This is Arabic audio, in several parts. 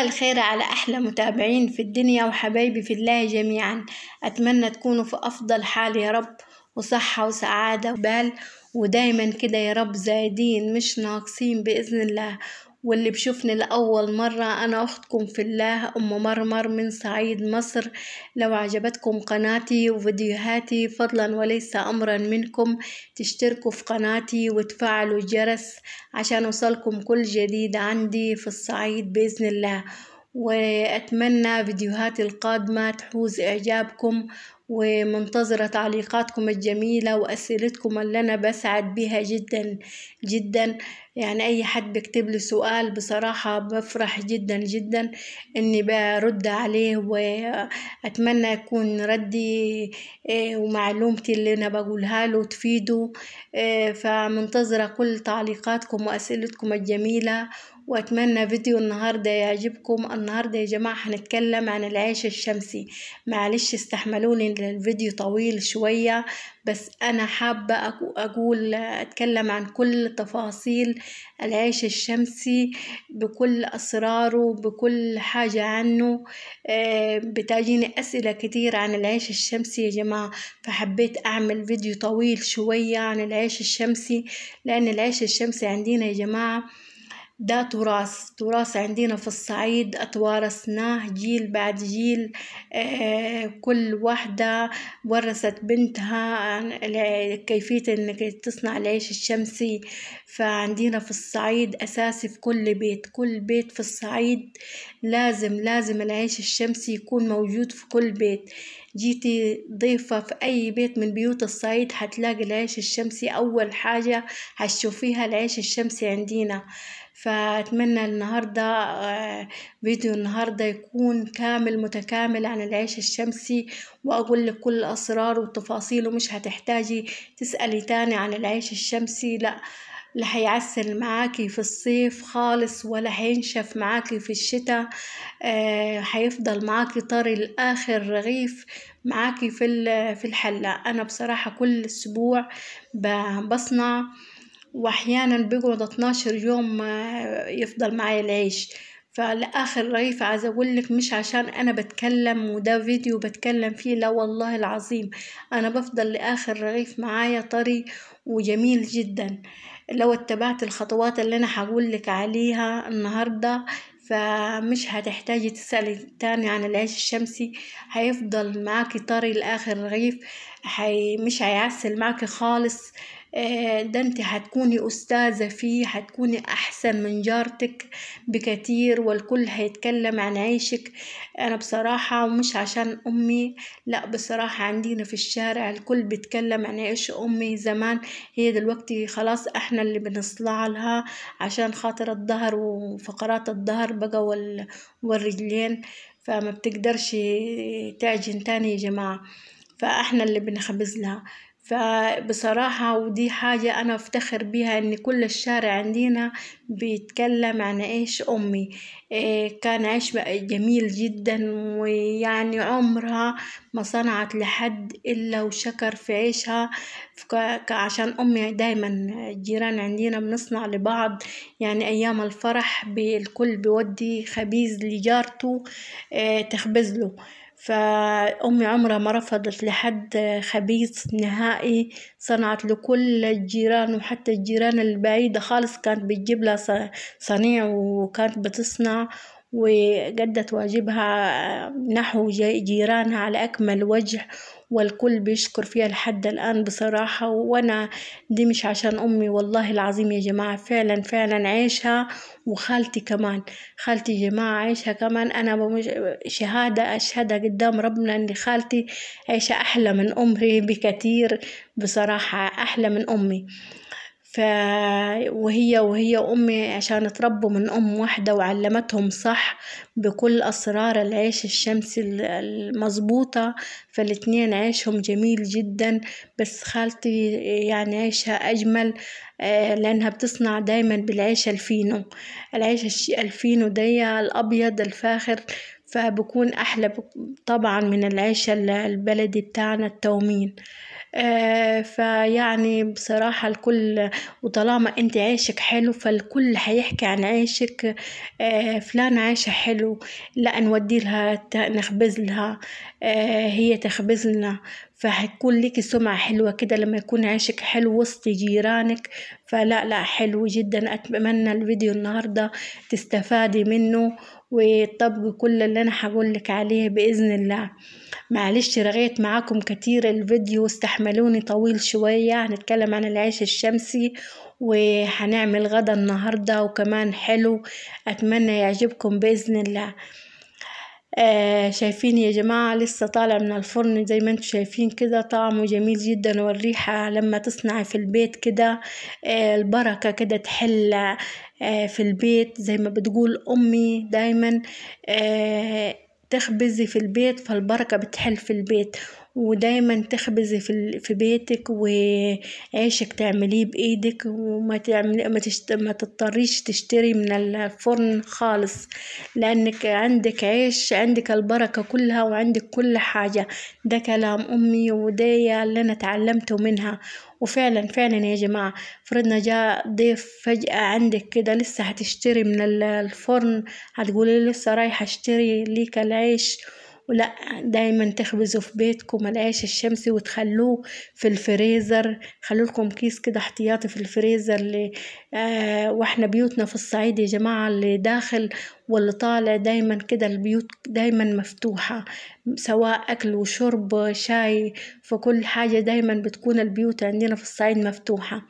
مساء الخير على أحلى متابعين في الدنيا وحبايبي في الله جميعا أتمنى تكونوا في أفضل حال يا رب وصحة وسعادة وبال ودايما كده يا رب زايدين مش ناقصين بإذن الله واللي بشوفني لأول مرة أنا أختكم في الله أم مرمر من صعيد مصر لو عجبتكم قناتي وفيديوهاتي فضلا وليس أمرا منكم تشتركوا في قناتي وتفعلوا الجرس عشان أوصلكم كل جديد عندي في الصعيد بإذن الله وأتمنى فيديوهاتي القادمة تحوز إعجابكم ومنتظرة تعليقاتكم الجميلة وأسئلتكم اللي أنا بسعد بها جدا جدا يعني أي حد بيكتب لي سؤال بصراحة بفرح جدا جدا إني برد عليه وأتمنى يكون ردي إيه، ومعلومتي اللي أنا بقولها له تفيده إيه، فمنتظرة كل تعليقاتكم وأسئلتكم الجميلة واتمنى فيديو النهاردة يعجبكم النهاردة يا جماعة هنتكلم عن العيش الشمسي معلش استحملوني الفيديو طويل شوية بس انا حابة اقول اتكلم عن كل تفاصيل العيش الشمسي بكل اسراره بكل حاجة عنه آه، بتاجيني اسئلة كتير عن العيش الشمسي يا جماعة فحبيت اعمل فيديو طويل شوية عن العيش الشمسي لان العيش الشمسي عندنا يا جماعة ده تراث تراث عندنا في الصعيد اتوارثناه جيل بعد جيل آه، كل واحدة ورثت بنتها آه، كيفية انك تصنع العيش الشمسي فعندنا في الصعيد اساسي في كل بيت كل بيت في الصعيد لازم لازم العيش الشمسي يكون موجود في كل بيت جيتي ضيفة في أي بيت من بيوت الصعيد هتلاقي العيش الشمسي أول حاجة هتشوفيها العيش الشمسي عندنا فأتمنى النهاردة آه، فيديو النهاردة يكون كامل متكامل عن العيش الشمسي وأقول لك كل أسراره وتفاصيله مش هتحتاجي تسألي تاني عن العيش الشمسي لأ لا هيعسل معاكي في الصيف خالص ولا هينشف معاكي في الشتاء آه هيفضل معاكي طري لآخر رغيف معاكي في في الحلة أنا بصراحة كل أسبوع بصنع وأحيانا بيقعد 12 يوم آه، يفضل معايا العيش فالآخر رغيف عايزة أقولك مش عشان أنا بتكلم وده فيديو بتكلم فيه لا والله العظيم أنا بفضل لآخر رغيف معايا طري وجميل جدا لو اتبعت الخطوات اللي انا هقول لك عليها النهارده فمش هتحتاجي تسألي تاني عن العيش الشمسي هيفضل معاكي طري لاخر رغيف مش هيعسل معاكي خالص آه، ده انت هتكوني استاذة فيه هتكوني احسن من جارتك بكتير والكل هيتكلم عن عيشك انا بصراحة ومش عشان امي لا بصراحة عندنا في الشارع الكل بيتكلم عن عيش امي زمان هي دلوقتي خلاص احنا اللي بنصلع لها عشان خاطر الظهر وفقرات الظهر بقى وال... والرجلين فما بتقدرش تعجن تاني يا جماعة فاحنا اللي بنخبز لها فبصراحة ودي حاجة أنا أفتخر بيها إن كل الشارع عندنا بيتكلم عن عيش أمي إيه كان عيش جميل جدا ويعني عمرها ما صنعت لحد إلا وشكر في عيشها عشان أمي دايما الجيران عندنا بنصنع لبعض يعني أيام الفرح الكل بيودي خبيز لجارته إيه تخبز له فأمي عمرها ما رفضت لحد خبيث نهائي صنعت لكل الجيران وحتى الجيران البعيدة خالص كانت بتجيب لها صنيع وكانت بتصنع وقدت واجبها نحو جيرانها على أكمل وجه والكل بيشكر فيها لحد الآن بصراحة وأنا دي مش عشان أمي والله العظيم يا جماعة فعلا فعلا عيشها وخالتي كمان خالتي يا جماعة عيشها كمان أنا شهادة أشهدها قدام ربنا إن خالتي عيشة أحلى من أمي بكتير بصراحة أحلى من أمي ف وهي وهي أمي عشان اتربوا من أم واحدة وعلمتهم صح بكل أسرار العيش الشمسي المظبوطة فالاتنين عيشهم جميل جدا بس خالتي يعني عيشها أجمل آه، لأنها بتصنع دايما بالعيش الفينو العيش الفينو دي الأبيض الفاخر فبكون أحلى طبعا من العيش البلدي بتاعنا التومين آه، فيعني بصراحة الكل وطالما انت عيشك حلو فالكل هيحكي عن عيشك آه، فلان عايشة حلو لا نودي لها نخبز لها آه، هي تخبز لنا فهتكون لك سمعة حلوة كده لما يكون عيشك حلو وسط جيرانك فلا لا حلو جدا أتمنى الفيديو النهاردة تستفادي منه وطبق كل اللي أنا هقولك عليه بإذن الله معلش رغيت معاكم كتير الفيديو استحملوني طويل شوية هنتكلم عن العيش الشمسي وهنعمل غدا النهاردة وكمان حلو أتمنى يعجبكم بإذن الله آه شايفين يا جماعة لسه طالع من الفرن زي ما انتم شايفين كده طعمه جميل جدا والريحة لما تصنعي في البيت كده آه البركة كده تحل آه في البيت زي ما بتقول أمي دايما آه تخبزي في البيت فالبركة بتحل في البيت ودايما تخبزي في, في بيتك وعيشك تعمليه بايدك وما تعملي ما, تشت... ما تضطريش تشتري من الفرن خالص لانك عندك عيش عندك البركة كلها وعندك كل حاجة ده كلام امي وده اللي انا تعلمته منها وفعلا فعلا يا جماعة فرضنا جاء ضيف فجأة عندك كده لسه هتشتري من الفرن هتقولي لسه رايحة اشتري ليك العيش ولا دايما تخبزوا في بيتكم العيش الشمسي وتخلوه في الفريزر خلوا لكم كيس كده احتياطي في الفريزر اللي آه واحنا بيوتنا في الصعيد يا جماعة اللي داخل واللي طالع دايما كده البيوت دايما مفتوحة سواء أكل وشرب شاي فكل حاجة دايما بتكون البيوت عندنا في الصعيد مفتوحة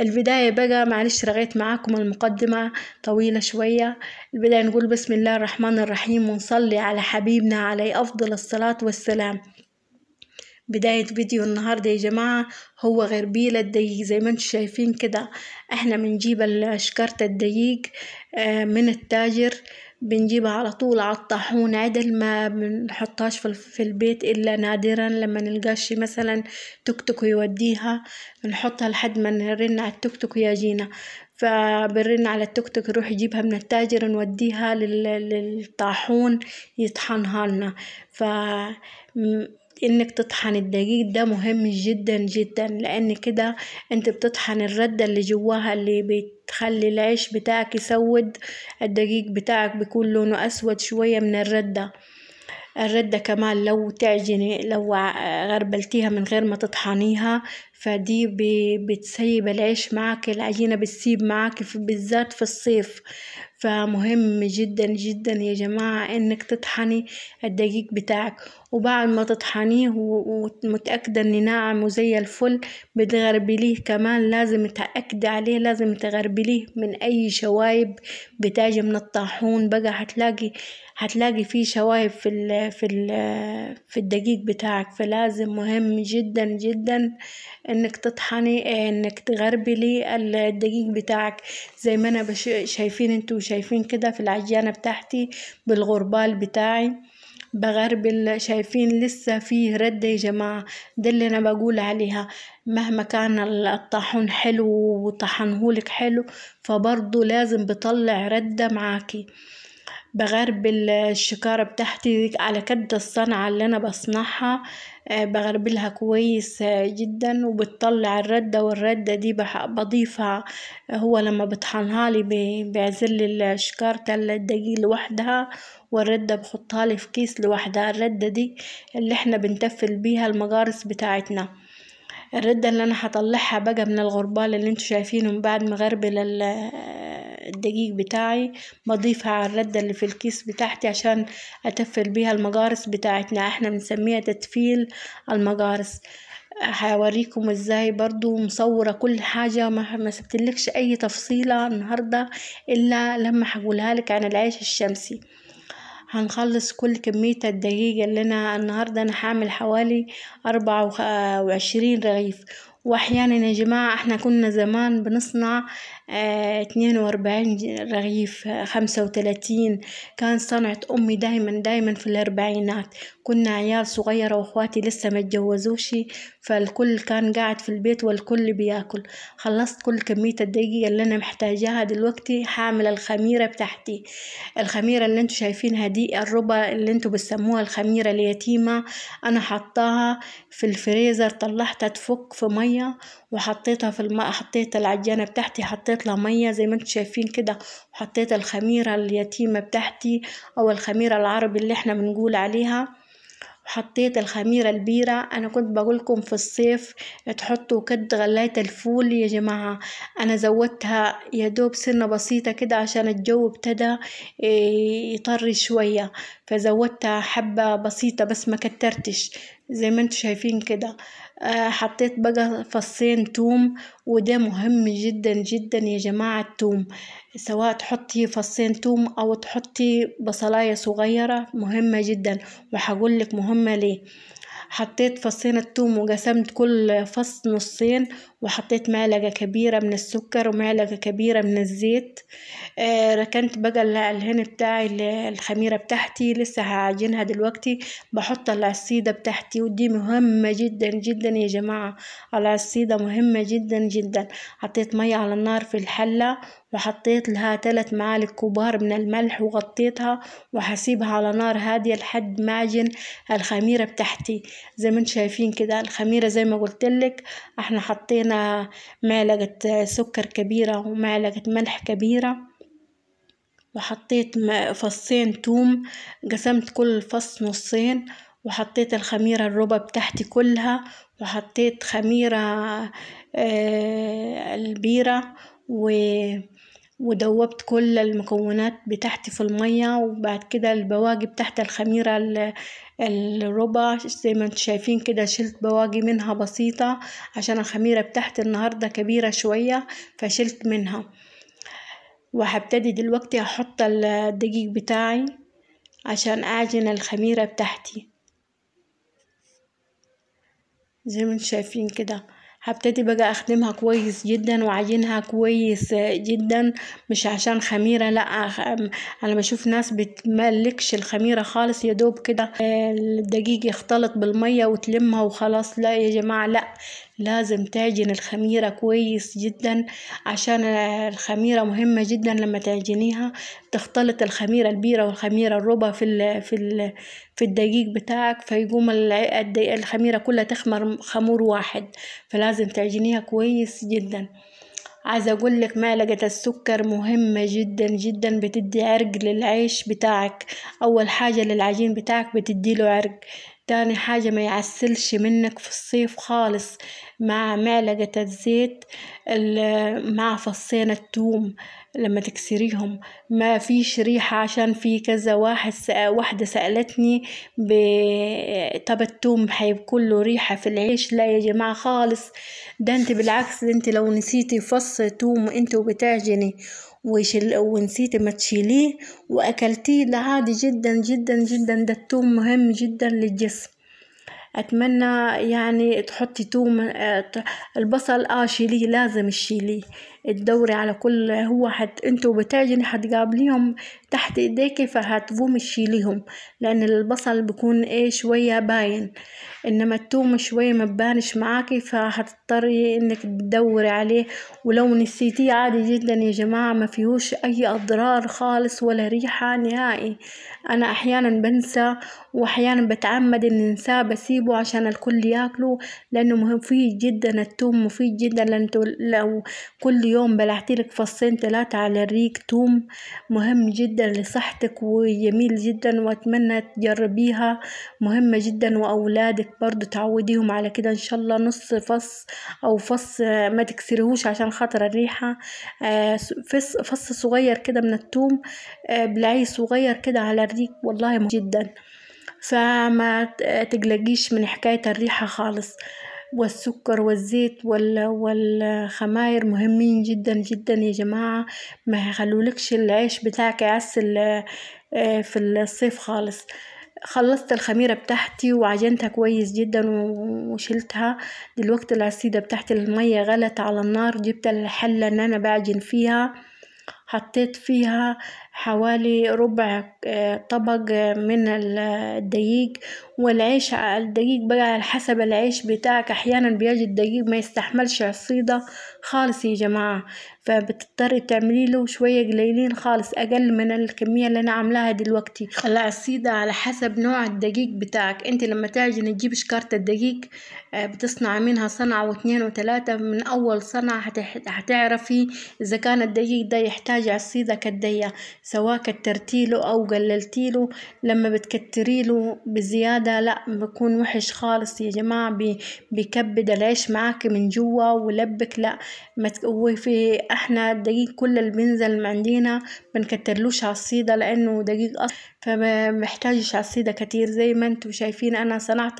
البداية بقى معلش رغيت معاكم المقدمة طويلة شوية البداية نقول بسم الله الرحمن الرحيم ونصلي على حبيبنا عليه أفضل الصلاة والسلام بداية فيديو النهاردة يا جماعة هو غير الدقيق زي ما انتم شايفين كده احنا بنجيب الشكرت الدقيق آه، من التاجر بنجيبها على طول على الطاحون عدل ما بنحطهاش في البيت إلا نادرا لما نلقاش مثلا توك توك يوديها بنحطها لحد ما نرن على التوك توك يجينا فبنرن على التوك توك يروح يجيبها من التاجر نوديها للطاحون يطحنها لنا ف انك تطحن الدقيق ده مهم جدا جدا لان كده انت بتطحن الردة اللي جواها اللي بتخلي العيش بتاعك يسود الدقيق بتاعك بيكون لونه اسود شوية من الردة الردة كمان لو تعجني لو غربلتيها من غير ما تطحنيها فدي بتسيب العيش معك العجينة بتسيب معك بالذات في الصيف فمهم جدا جدا يا جماعة انك تطحني الدقيق بتاعك وبعد ما تطحنيه ومتأكدة ان ناعم وزي الفل بتغربليه كمان لازم تأكدي عليه لازم تغربليه من اي شوايب بتاجي من الطاحون بقى هتلاقي هتلاقي فيه شوايب في ال في الـ في الدقيق بتاعك فلازم مهم جدا جدا انك تطحني انك تغربلي الدقيق بتاعك زي ما انا شايفين انتوا شايفين كده في العجانة بتاعتي بالغربال بتاعي بغربل شايفين لسه فيه ردة يا جماعة ده اللي أنا بقول عليها مهما كان الطاحون حلو وطحنهولك حلو فبرضه لازم بطلع ردة معاكي بغرب الشكارة بتاعتي على كد الصنعة اللي أنا بصنعها آه، بغربلها كويس آه، جدا وبتطلع الردة والردة دي بضيفها هو لما بطحنها لي بعزل الشكارة الدقيق لوحدها والردة بحطها لي في كيس لوحدها الردة دي اللي احنا بنتفل بيها المجارس بتاعتنا الردة اللي انا هطلعها بقى من الغربال اللي انتوا شايفينه من بعد ما غربل الدقيق بتاعي بضيفها على الردة اللي في الكيس بتاعتي عشان اتفل بيها المجارس بتاعتنا احنا بنسميها تتفيل المجارس هوريكم ازاي برضو مصورة كل حاجة ما سبتلكش اي تفصيلة النهاردة الا لما هقولها لك عن العيش الشمسي هنخلص كل كمية الدقيق اللي انا النهاردة انا هعمل حوالي اربعة وعشرين رغيف واحيانا يا جماعة احنا كنا زمان بنصنع اه اتنين واربعين رغيف خمسة وتلاتين كان صنعة امي دايما دايما في الاربعينات كنا عيال صغيرة واخواتي لسه متجوزوش فالكل كان قاعد في البيت والكل بياكل خلصت كل كمية الدقيقة اللي أنا محتاجاها دلوقتي حامل الخميرة بتاعتي الخميرة اللي انتوا شايفينها دي الربا اللي انتوا بتسموها الخميرة اليتيمة أنا حطاها في الفريزر طلعتها تفك في مية وحطيتها في الماء حطيت العجانة بتاعتي حطيت لها مية زي ما انتوا شايفين كده وحطيت الخميرة اليتيمة بتاعتي أو الخميرة العربي اللي احنا بنقول عليها حطيت الخميرة البيرة أنا كنت بقولكم في الصيف تحطوا كد غلاية الفول يا جماعة أنا زودتها يا دوب سنة بسيطة كده عشان الجو ابتدى إيه، يطر شوية فزودتها حبة بسيطة بس ما كترتش زي ما انتوا شايفين كده آه، حطيت بقى فصين توم وده مهم جدا جدا يا جماعة التوم سواء تحطي فصين توم او تحطي بصلاية صغيرة مهمة جدا وهقولك مهمة ليه حطيت فصين الثوم وقسمت كل فص نصين وحطيت معلقة كبيرة من السكر ومعلقة كبيرة من الزيت آه، ركنت بقى الهن بتاعي الخميرة بتاعتي لسه هعجنها دلوقتي بحط العصيدة بتاعتي ودي مهمة جدا جدا يا جماعة العصيدة مهمة جدا جدا حطيت مية على النار في الحلة وحطيت لها ثلاث معالق كبار من الملح وغطيتها وهسيبها على نار هادية لحد ما اعجن الخميرة بتاعتي زي ما انتم شايفين كده الخميرة زي ما لك احنا حطينا معلقة سكر كبيرة ومعلقة ملح كبيرة وحطيت فصين توم قسمت كل فص نصين وحطيت الخميرة الربا بتاعتي كلها وحطيت خميرة آه، البيرة و ودوبت كل المكونات بتاعتي في المية وبعد كده البواقي بتاعت الخميرة الربع زي ما انتم شايفين كده شلت بواقي منها بسيطة عشان الخميرة بتاعت النهاردة كبيرة شوية فشلت منها وهبتدي دلوقتي احط الدقيق بتاعي عشان اعجن الخميرة بتاعتي زي ما انتم شايفين كده هبتدي بقى اخدمها كويس جدا وعينها كويس جدا مش عشان خميرة لا انا بشوف ناس بتملكش الخميرة خالص يا دوب كده آه، الدقيق يختلط بالمية وتلمها وخلاص لا يا جماعة لا لازم تعجن الخميرة كويس جدا عشان الخميرة مهمة جدا لما تعجنيها تختلط الخميرة البيرة والخميرة الربا في ال في ال في الدقيق بتاعك فيقوم الخميرة كلها تخمر خمور واحد فلازم تعجنيها كويس جدا عايزة أقول لك معلقة السكر مهمة جدا جدا بتدي عرق للعيش بتاعك أول حاجة للعجين بتاعك بتدي له عرق تاني حاجة ما يعسلش منك في الصيف خالص مع معلقة الزيت مع فصين التوم لما تكسريهم ما فيش ريحة عشان في كذا واحد واحدة سألتني طب التوم هيكون له ريحة في العيش لا يا جماعة خالص ده انت بالعكس ده انت لو نسيتي فص توم انت وبتعجني وشل... ونسيتي ما تشيليه واكلتيه ده عادي جدا جدا جدا ده التوم مهم جدا للجسم أتمنى يعني تحطي توم البصل اه شيليه لازم تشيليه تدوري على كل هو حت انتوا بتعجني حتقابليهم تحت ايديكي فهتقوم تشيليهم لان البصل بكون ايه شوية باين انما التوم شوية مبانش معاكي فهتضطري انك تدوري عليه ولو نسيتيه عادي جدا يا جماعة ما فيهوش اي اضرار خالص ولا ريحة نهائي أنا أحيانا بنسى وأحيانا بتعمد إني أنساه بسيبه عشان الكل ياكله لأنه مفيد جدا التوم مفيد جدا لأن لو كل يوم بلعتلك فصين تلاتة على الريق توم مهم جدا لصحتك وجميل جدا وأتمنى تجربيها مهمة جدا وأولادك برضو تعوديهم على كده إن شاء الله نص فص أو فص ما تكسرهوش عشان خاطر الريحة آه، فص صغير كده من التوم آه، بلعيه صغير كده على الريق دي والله مهم جدا فما تقلقيش من حكاية الريحة خالص والسكر والزيت والخماير مهمين جدا جدا يا جماعة ما يخلولكش العيش بتاعك يعسل في الصيف خالص خلصت الخميرة بتاعتي وعجنتها كويس جدا وشلتها دلوقتي العصيدة بتاعتي المية غلت على النار جبت الحلة ان أنا بعجن فيها حطيت فيها حوالي ربع آه، طبق آه، من الدقيق والعيش الدقيق بقى على حسب العيش بتاعك أحيانا بيجي الدقيق ما يستحملش عصيدة خالص يا جماعة فبتضطر تعملي له شوية قليلين خالص أقل من الكمية اللي أنا عاملاها دلوقتي العصيدة على حسب نوع الدقيق بتاعك أنت لما تعجي نجيب شكارة الدقيق آه، بتصنع منها صنعة واثنين وثلاثة من أول صنعة هتعرفي إذا كان الدقيق ده يحتاج عصيدة كدية سواء كترتي له او قللتي له لما بتكتري له بزياده لا بكون وحش خالص يا جماعه بيكبد العيش معاك من جوا ولبك لا في احنا الدقيق كل اللي بينزل عندنا بنكترلوش على الصيده لانه دقيق اصلا فمحتاجش على الصيده كتير زي ما انتم شايفين انا صنعت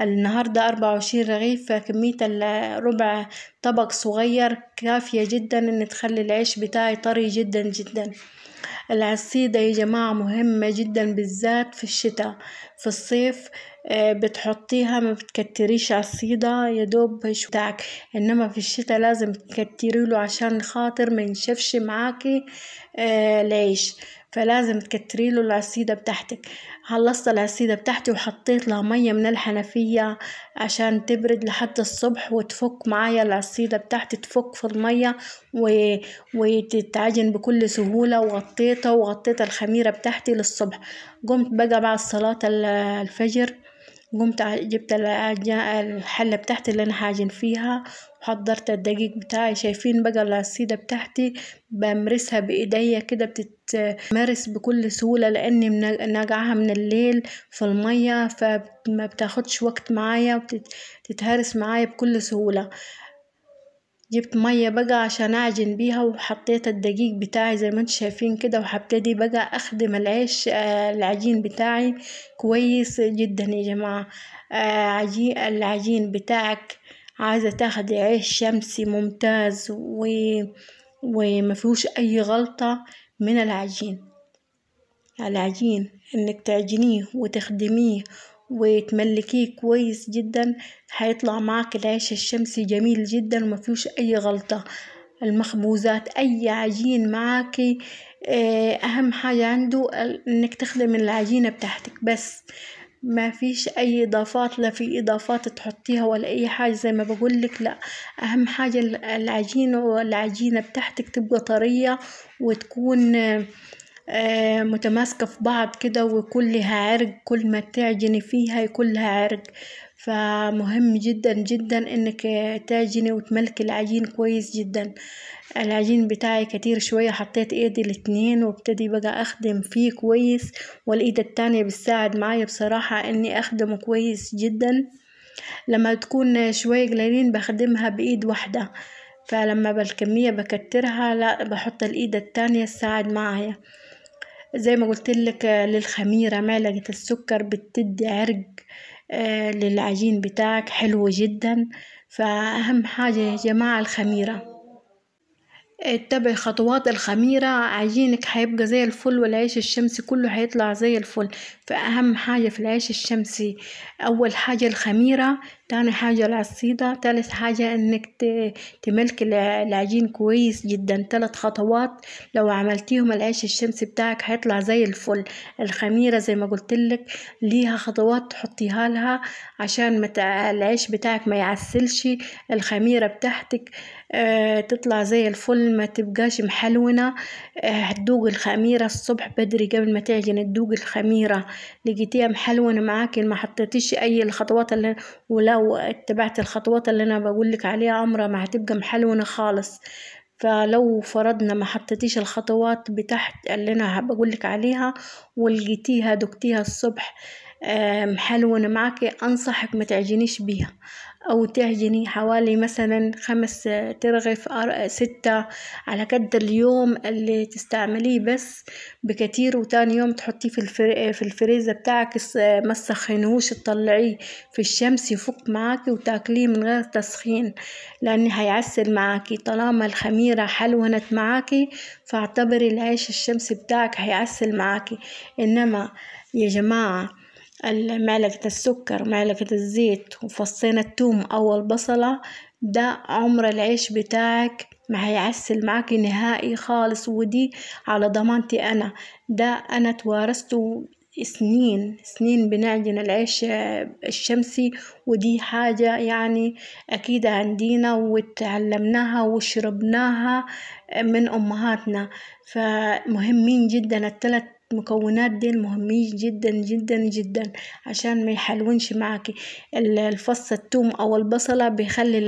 النهارده 24 رغيف فكميه الربع طبق صغير كافيه جدا ان تخلي العيش بتاعي طري جدا جدا العصيدة يا جماعة مهمة جدا بالذات في الشتاء في الصيف آه، بتحطيها ما بتكتريش عصيدة يا دوب بتاعك انما في الشتاء لازم تكتري له عشان خاطر ما ينشفش معاكي آه، العيش فلازم تكتري له العصيدة بتاعتك خلصت العصيدة بتاعتي وحطيت لها مية من الحنفية عشان تبرد لحد الصبح وتفك معايا العصيدة بتاعتي تفك في المية و... وتتعجن بكل سهولة وغطيتها وغطيت الخميرة بتاعتي للصبح قمت بقى بعد صلاة الفجر قمت جبت الحلة بتاعتي اللي أنا حاجن فيها وحضرت الدقيق بتاعي شايفين بقى العصيدة بتاعتي بمرسها بإيديا كده بتتمرس بكل سهولة لأني ناقعها من الليل في المية فما بتاخدش وقت معايا وبتتهرس معايا بكل سهولة جبت مية بقى عشان اعجن بيها وحطيت الدقيق بتاعي زي ما انتم شايفين كده وهبتدي بقى اخدم العيش آه، العجين بتاعي كويس جدا يا جماعة آه، عجين العجين بتاعك عايزة تاخدي عيش شمسي ممتاز و... وما فيهوش اي غلطة من العجين العجين انك تعجنيه وتخدميه وتملكيه كويس جدا هيطلع معاك العيش الشمسي جميل جدا ومفيهوش اي غلطة المخبوزات اي عجين معاكي آه، اهم حاجة عنده انك تخدمي العجينة بتاعتك بس ما فيش اي اضافات لا في اضافات تحطيها ولا اي حاجة زي ما بقولك لا اهم حاجة العجينة والعجينة بتاعتك تبقى طرية وتكون آه، آه، متماسكة في بعض كده ويكون لها عرق كل ما تعجني فيها يكون لها عرق فمهم جدا جدا انك تعجني وتملكي العجين كويس جدا العجين بتاعي كتير شوية حطيت ايدي الاتنين وابتدي بقى اخدم فيه كويس والايد التانية بتساعد معايا بصراحة اني اخدمه كويس جدا لما تكون شوية قليلين بخدمها بايد واحدة فلما بالكمية بكترها لا بحط الايد التانية تساعد معايا زي ما قلت لك آه، للخميرة معلقة السكر بتدي عرق آه، للعجين بتاعك حلو جدا فأهم حاجة يا جماعة الخميرة اتبع خطوات الخميرة عجينك هيبقى زي الفل والعيش الشمسي كله هيطلع زي الفل فأهم حاجة في العيش الشمسي أول حاجة الخميرة تاني حاجة العصيدة تالت حاجة إنك تملك العجين كويس جدا ثلاث خطوات لو عملتيهم العيش الشمسي بتاعك هيطلع زي الفل الخميرة زي ما قلتلك ليها خطوات تحطيها لها عشان العيش بتاعك ما يعسلش الخميرة بتاعتك آه، تطلع زي الفل ما تبقاش محلونة آه، هتدوق الخميرة الصبح بدري قبل ما تعجن تدوق الخميرة لقيتيها محلونة معاكي ما حطيتيش أي الخطوات اللي ولو اتبعت الخطوات اللي أنا بقولك عليها عمرها ما هتبقى محلونة خالص فلو فرضنا ما حطيتيش الخطوات بتحت اللي انا بقولك عليها ولقيتيها دقتيها الصبح آه، محلونة معاكي انصحك ما تعجنيش بيها أو تعجني حوالي مثلا خمس ترغف ستة على قد اليوم اللي تستعمليه بس بكتير وتاني يوم تحطيه في الفر... في الفريزة بتاعك ما تسخنهوش تطلعيه في الشمس يفك معاكي وتاكليه من غير تسخين لأن هيعسل معاكي طالما الخميرة حلونت معاكي فاعتبري العيش الشمسي بتاعك هيعسل معاكي إنما يا جماعة معلقة السكر معلقة الزيت وفصين التوم أو البصلة ده عمر العيش بتاعك ما هيعسل معك نهائي خالص ودي على ضمانتي أنا ده أنا توارثته سنين سنين بنعجن العيش الشمسي ودي حاجة يعني أكيد عندينا وتعلمناها وشربناها من أمهاتنا فمهمين جدا التلت المكونات دي مهمين جدا جدا جدا عشان ما يحلونش معاكي الفص التوم او البصلة بيخلي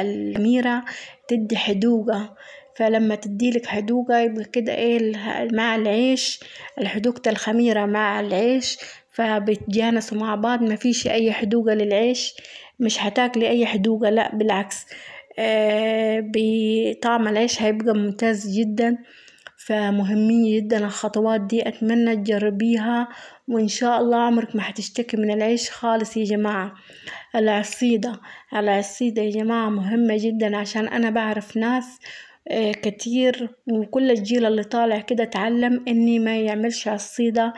الخميرة تدي حدوقة فلما تديلك حدوقة يبقى كده ايه مع العيش الحدوقة الخميرة مع العيش فبتجانسوا مع بعض مفيش اي حدوقة للعيش مش هتاكلي اي حدوقة لا بالعكس آه بطعم العيش هيبقى ممتاز جدا فمهمين جدا الخطوات دي أتمنى تجربيها وإن شاء الله عمرك ما حتشتكي من العيش خالص يا جماعة العصيدة العصيدة يا جماعة مهمة جدا عشان أنا بعرف ناس آه، كتير وكل الجيل اللي طالع كده اتعلم اني ما يعملش عصيدة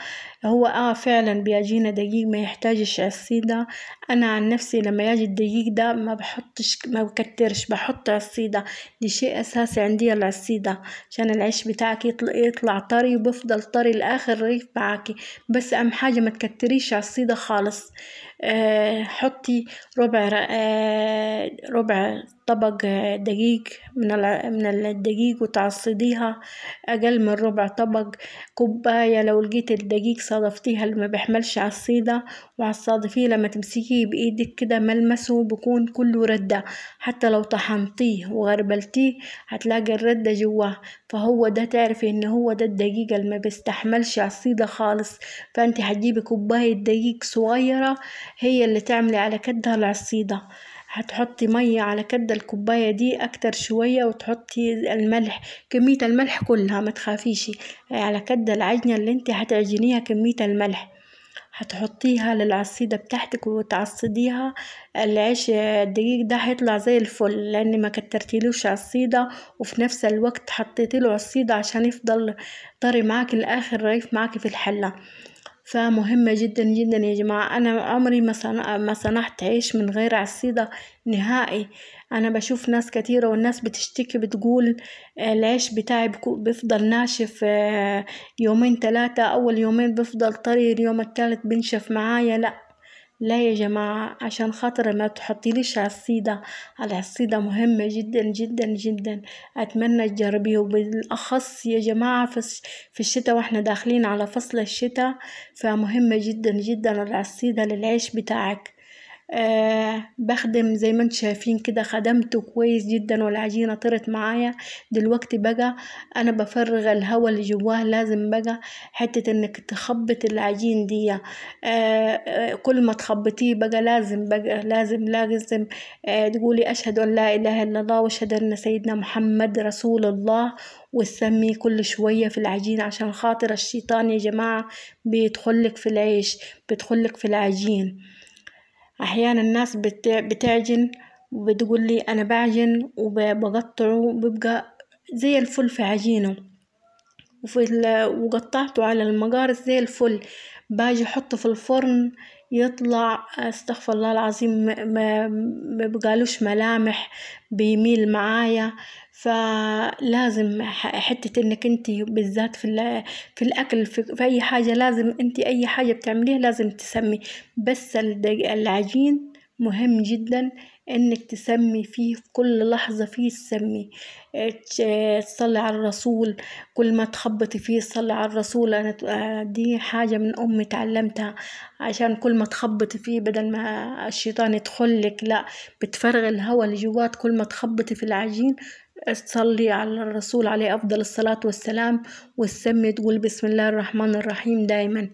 هو اه فعلا بيجينا دقيق ما يحتاجش عصيدة انا عن نفسي لما يجي الدقيق ده ما بحطش ما بكترش بحط عصيدة دي شيء اساسي عندي العصيدة عشان العيش بتاعك يطلع, يطلع طري وبفضل طري لاخر ريف معاكي بس اهم حاجة ما تكتريش عصيدة خالص آه، حطي ربع آه، ربع طبق آه، دقيق من من الدقيق وتعصديها أقل من ربع طبق كوباية لو لقيت الدقيق صادفتيها اللي ما بيحملش عصيدة وعصادفيه لما تمسكيه بإيدك كده ملمسه بيكون كله ردة حتى لو طحنتيه وغربلتيه هتلاقي الردة جواه فهو ده تعرفي ان هو ده الدقيق اللي ما بيستحملش عصيدة خالص فانت هتجيبي كوباية دقيق صغيرة هي اللي تعملي على كدها العصيدة هتحطي مية على كد الكوباية دي أكتر شوية وتحطي الملح كمية الملح كلها ما تخافيش على كد العجنة اللي انت هتعجنيها كمية الملح هتحطيها للعصيدة بتاعتك وتعصديها العيش الدقيق ده هيطلع زي الفل لان ما كترتيلوش عصيدة وفي نفس الوقت حطيتيله عصيدة عشان يفضل طري معاكي لاخر رغيف معاكي في الحلة فمهمة جدا جدا يا جماعة أنا عمري ما صنعت عيش من غير عصيدة نهائي أنا بشوف ناس كتيرة والناس بتشتكي بتقول آه، العيش بتاعي بيفضل ناشف آه، يومين تلاتة أول يومين بيفضل طري اليوم التالت بنشف معايا لأ لا يا جماعة عشان خاطر ما ليش عصيدة العصيدة مهمة جدا جدا جدا أتمنى تجربيه وبالأخص يا جماعة في الشتاء وإحنا داخلين على فصل الشتاء فمهمة جدا جدا العصيدة للعيش بتاعك آه، بخدم زي ما انتم شايفين كده خدمته كويس جدا والعجينة طرت معايا دلوقتي بقى انا بفرغ الهواء اللي جواه لازم بقى حتة انك تخبط العجين دي آه، آه، كل ما تخبطيه بقى لازم بقى لازم لازم تقولي اشهد ان لا اله الا الله واشهد ان سيدنا محمد رسول الله وتسمي كل شوية في العجين عشان خاطر الشيطان يا جماعة بيدخلك في العيش بيدخلك في العجين أحيانا الناس بت... بتعجن وبتقول لي أنا بعجن وبقطعه وبيبقى زي الفل في عجينه وفي ال... وقطعته على المقارض زي الفل باجي أحطه في الفرن يطلع استغفر الله العظيم ما بقالوش ملامح بيميل معايا فلازم حتة انك انت بالذات في, في الاكل في, في اي حاجة لازم انت اي حاجة بتعمليها لازم تسمي بس العجين مهم جدا انك تسمي فيه في كل لحظة فيه تسمي تصلي على الرسول كل ما تخبطي فيه تصلي على الرسول انا دي حاجة من امي تعلمتها عشان كل ما تخبطي فيه بدل ما الشيطان يدخلك لا بتفرغ الهواء اللي جوات كل ما تخبطي في العجين تصلي على الرسول عليه أفضل الصلاة والسلام والسمد تقول بسم الله الرحمن الرحيم دايما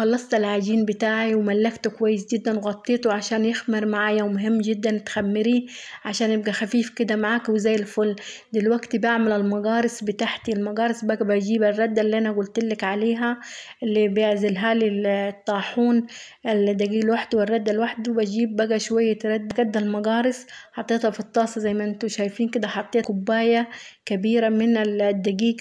خلصت العجين بتاعي وملفته كويس جدا وغطيته عشان يخمر معايا ومهم جدا تخمريه عشان يبقى خفيف كده معاك وزي الفل دلوقتي بعمل المجارس بتاعتي المجارس بقى بجيب الردة اللي انا قلتلك عليها اللي بيعزلها لي الطاحون الدقيق لوحده والردة لوحده بجيب بقى شوية ردة قد المجارس حطيتها في الطاسة زي ما انتوا شايفين كده حطيت كوباية كبيرة من الدقيق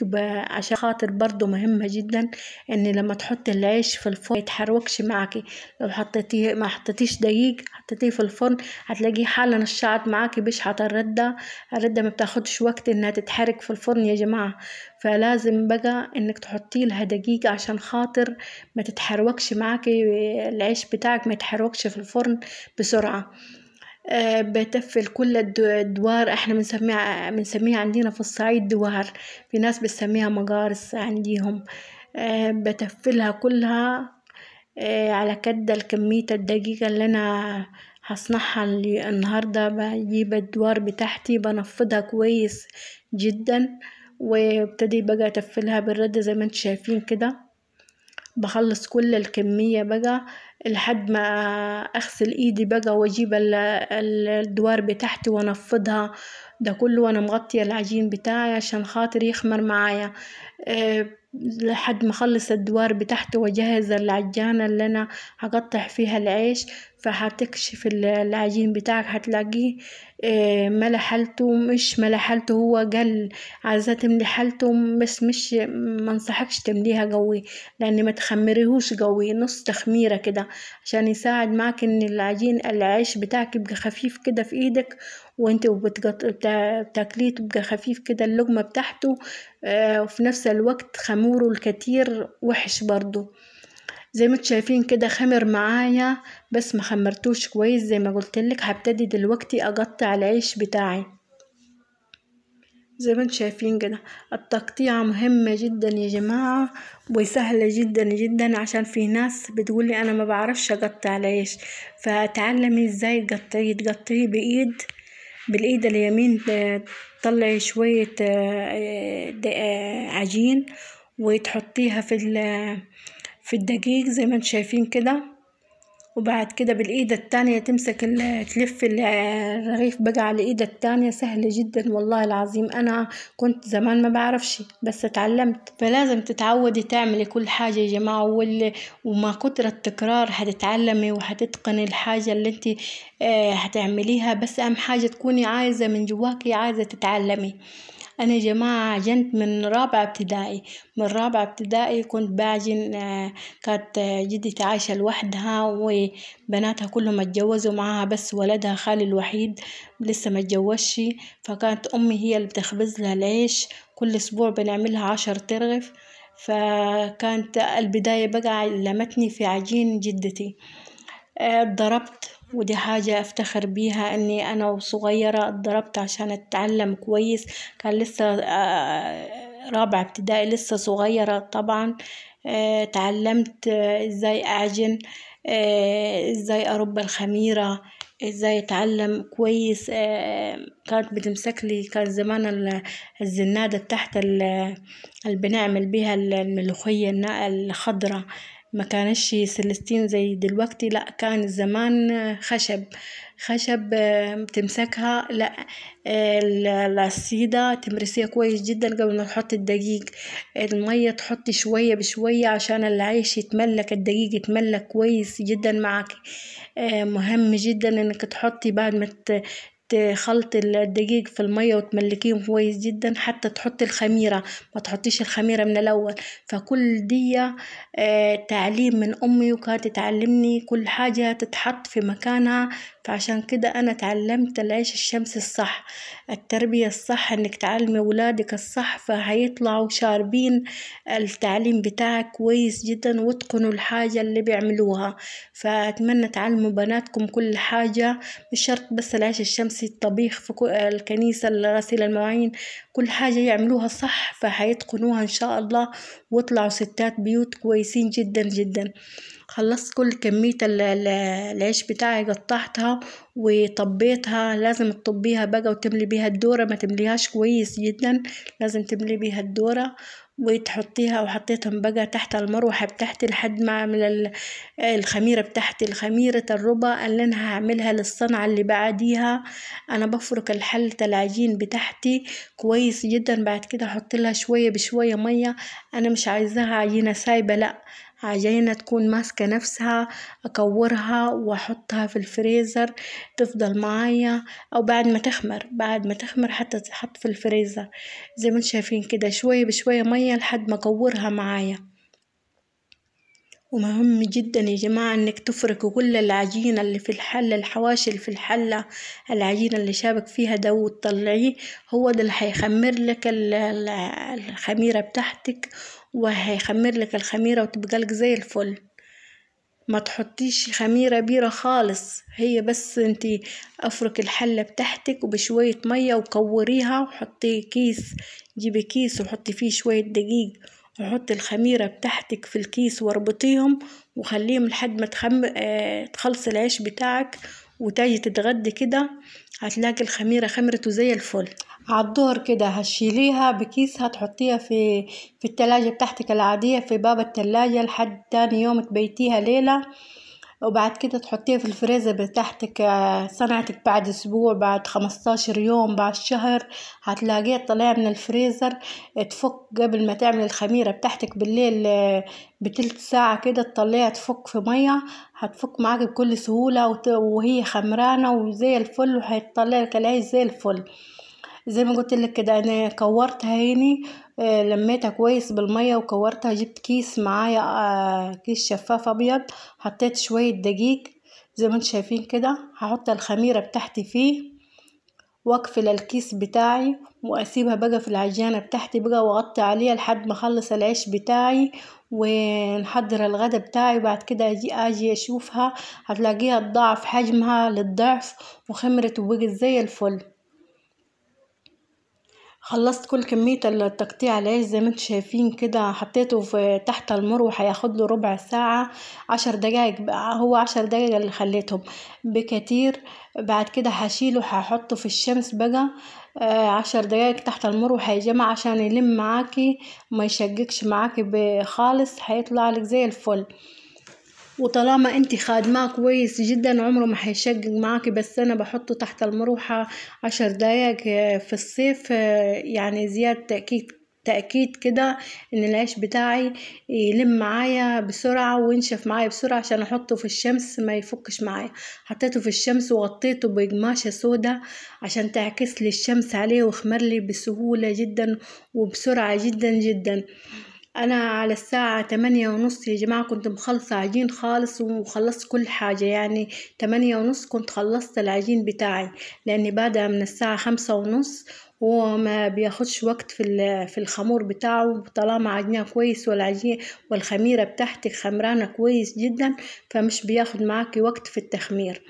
عشان خاطر برضو مهمة جدا ان لما تحط العيش في الفرن الفرن يتحركش معاكي لو حطيتيه ما حطيتيش دقيق حطيتيه في الفرن هتلاقيه حالا نشعت معاكي بيشحط الردة الردة ما بتاخدش وقت انها تتحرك في الفرن يا جماعة فلازم بقى انك تحطي لها دقيق عشان خاطر ما تتحركش معاكي العيش بتاعك ما يتحركش في الفرن بسرعة آه، بتفل كل الدوار احنا بنسميها بنسميها عندنا في الصعيد دوار في ناس بتسميها مقارص عنديهم آه، بتفلها كلها آه، على كد الكمية الدقيقة اللي أنا هصنعها النهاردة بجيب الدوار بتاعتي بنفضها كويس جدا وابتدي بقى أتفلها بالردة زي ما انتوا شايفين كده بخلص كل الكمية بقى لحد ما اغسل ايدي بقى واجيب الدوار بتاعتي وانفضها ده كله وانا مغطية العجين بتاعي عشان خاطر يخمر معايا آه، لحد ما اخلص الدوار بتاعته واجهز العجانة اللي انا هقطع فيها العيش فهتكشف العجين بتاعك هتلاقيه آه، ملا ملحلته مش ملحلته هو قال عايزة تملي حالته بس مش منصحكش تمليها قوي لان ما تخمريهوش قوي نص تخميره كده عشان يساعد معاك ان العجين العيش بتاعك يبقى خفيف كده في ايدك وانت بتاكليه تبقى خفيف كده اللقمة بتاعته آه وفي نفس الوقت خموره الكتير وحش برضو زي ما شايفين كده خمر معايا بس ما خمرتوش كويس زي ما قلت لك هبتدي دلوقتي اقطع العيش بتاعي زي ما انتم شايفين كده التقطيعة مهمة جدا يا جماعة وسهلة جدا جدا عشان في ناس بتقولي انا ما بعرفش اقطع العيش فتعلمي ازاي تقطعيه تقطعيه بايد بالايد اليمين آه، تطلعي شوية آه، آه، عجين وتحطيها في في الدقيق زي ما انتوا شايفين كده وبعد كده بالايد التانية تمسك تلف الرغيف بقى على الايد التانية سهلة جدا والله العظيم انا كنت زمان ما بعرفش بس اتعلمت فلازم تتعودي تعملي كل حاجة يا جماعة وما كتر التكرار هتتعلمي وهتتقني الحاجة اللي انت آه، هتعمليها بس اهم حاجة تكوني عايزة من جواكي عايزة تتعلمي أنا يا جماعة عجنت من رابع ابتدائي من رابع ابتدائي كنت بعجن آه، كانت آه، جدتي عايشة لوحدها وبناتها كلهم اتجوزوا معاها بس ولدها خالي الوحيد لسه اتجوزش فكانت أمي هي اللي بتخبز لها العيش كل أسبوع بنعملها عشر ترغف فكانت البداية بقى علمتني في عجين جدتي آه، اتضربت ودي حاجة أفتخر بيها أني أنا وصغيرة اتضربت عشان أتعلم كويس كان لسه آه، رابع ابتدائي لسه صغيرة طبعا اتعلمت آه، آه، ازاي أعجن ازاي أرب الخميرة ازاي اتعلم كويس كانت بتمسكلي كان زمان الزنادة تحت اللي بنعمل بيها الملوخية الخضرة ما كانش سلستين زي دلوقتي لا كان زمان خشب خشب آه، تمسكها لا السيدة آه، تمرسيها كويس جدا قبل ما تحط الدقيق المية تحط شوية بشوية عشان العيش يتملك الدقيق يتملك كويس جدا معك آه، مهم جدا انك تحطي بعد ما تخلط الدقيق في المية وتملكيهم كويس جدا حتى تحطي الخميرة ما تحطيش الخميرة من الأول فكل دي آه، تعليم من أمي وكانت تعلمني كل حاجة تتحط في مكانها فعشان كده أنا اتعلمت العيش الشمس الصح التربية الصح إنك تعلمي ولادك الصح فهيطلعوا شاربين التعليم بتاعك كويس جدا واتقنوا الحاجة اللي بيعملوها فأتمنى تعلموا بناتكم كل حاجة مش شرط بس العيش الشمسي الطبيخ في الكنيسة غسيل المواعين كل حاجة يعملوها صح فهيتقنوها إن شاء الله واطلعوا ستات بيوت كويسين جدا جدا خلصت كل كمية العيش بتاعي قطعتها وطبيتها لازم تطبيها بقى وتملي بيها الدورة ما تمليهاش كويس جدا لازم تملي بيها الدورة وتحطيها وحطيتهم بقى تحت المروحة بتاعتي لحد ما اعمل الخميرة بتاعتي الخميرة الربا اللي انا هعملها للصنعة اللي بعديها انا بفرك الحلة العجين بتاعتي كويس جدا بعد كده احط لها شوية بشوية مية انا مش عايزاها عجينة سايبة لا عجينة تكون ماسكة نفسها أكورها وأحطها في الفريزر تفضل معايا أو بعد ما تخمر بعد ما تخمر حتى تحط في الفريزر زي ما انتم شايفين كده شوية بشوية مية لحد ما أكورها معايا ومهم جدا يا جماعة انك تفركوا كل العجينة اللي في الحلة الحواشي اللي في الحلة العجينة اللي شابك فيها ده وتطلعيه هو ده اللي هيخمر لك الخميرة بتاعتك وهيخمر لك الخميرة وتبقى لك زي الفل ما تحطيش خميرة بيرة خالص هي بس انتي افرك الحلة بتاعتك وبشوية مية وكوريها وحطي كيس جيبي كيس وحطي فيه شوية دقيق وحطي الخميرة بتاعتك في الكيس واربطيهم وخليهم لحد ما تخم... اه... تخلص العيش بتاعك وتاجي تتغدي كده هتلاقي الخميرة خمرته زي الفل عالظهر كده هتشيليها بكيسها تحطيها في في التلاجة بتاعتك العادية في باب التلاجة لحد تاني يوم تبيتيها ليلة وبعد كده تحطيها في الفريزة بتاعتك آه، صنعتك بعد اسبوع بعد خمستاشر يوم بعد شهر هتلاقيها طلع من الفريزر تفك قبل ما تعمل الخميرة بتاعتك بالليل آه، بتلت ساعة كده تطلعها تفك في مية هتفك معاك بكل سهولة وهي خمرانة وزي الفل وهتطلع لك العيش زي الفل زي ما قلت لك كده انا كورتها هيني آه، لميتها كويس بالمية وكورتها جبت كيس معايا آه، كيس شفاف ابيض حطيت شوية دقيق زي ما انتم شايفين كده هحط الخميرة بتاعتي فيه واقفل الكيس بتاعي واسيبها بقى في العجانة بتاعتي بقى واغطي عليها لحد ما اخلص العيش بتاعي ونحضر الغدا بتاعي بعد كده اجي اجي اشوفها هتلاقيها الضعف حجمها للضعف وخمرت وبقت زي الفل خلصت كل كمية التقطيع العيش زي ما انتوا شايفين كده حطيته في تحت المروحة ياخد له ربع ساعة عشر دقايق بقى هو عشر دقايق اللي خليتهم بكتير بعد كده هشيله هحطه في الشمس بقى آه، عشر دقايق تحت المروحة يا جماعة عشان يلم معاكي ما يشققش معاكي خالص هيطلع لك زي الفل وطالما انت خادماه كويس جدا عمره ما هيشقق معاكي بس انا بحطه تحت المروحة عشر دقايق آه، في الصيف آه، يعني زيادة تأكيد تأكيد كده إن العيش بتاعي يلم معايا بسرعة وينشف معايا بسرعة عشان أحطه في الشمس ما يفكش معايا حطيته في الشمس وغطيته بقماشة سودا عشان تعكس لي الشمس عليه وخمر لي بسهولة جدا وبسرعة جدا جدا انا على الساعة تمانية ونص يا جماعة كنت مخلصة عجين خالص وخلصت كل حاجة يعني تمانية ونص كنت خلصت العجين بتاعي لاني بعد من الساعة خمسة ونص وما بياخدش وقت في في الخمور بتاعه طالما عجنها كويس والعجين والخميرة بتاعتك خمرانة كويس جدا فمش بياخد معاكي وقت في التخمير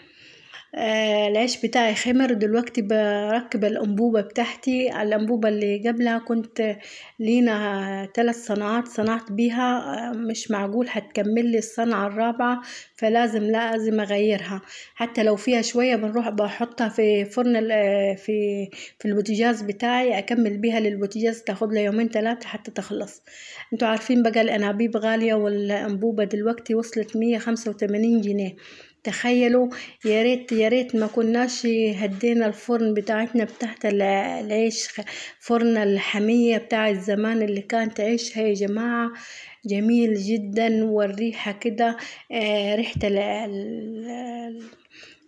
آه، العيش بتاعي خمر دلوقتي بركب الأنبوبة بتاعتي الأنبوبة اللي قبلها كنت لينا ثلاث صناعات صنعت بيها آه، مش معقول هتكمل لي الصنعة الرابعة فلازم لازم أغيرها حتى لو فيها شوية بنروح بحطها في فرن آه، في في البوتجاز بتاعي أكمل بيها للبوتجاز تاخد لي يومين ثلاثة حتى تخلص انتوا عارفين بقى الأنابيب غالية والأنبوبة دلوقتي وصلت مية خمسة وتمانين جنيه تخيلوا يا ريت يا ريت ما كناش هدينا الفرن بتاعتنا بتاعت العيش فرن الحمية بتاع الزمان اللي كانت عيشها يا جماعة جميل جدا والريحة كده آه، ريحة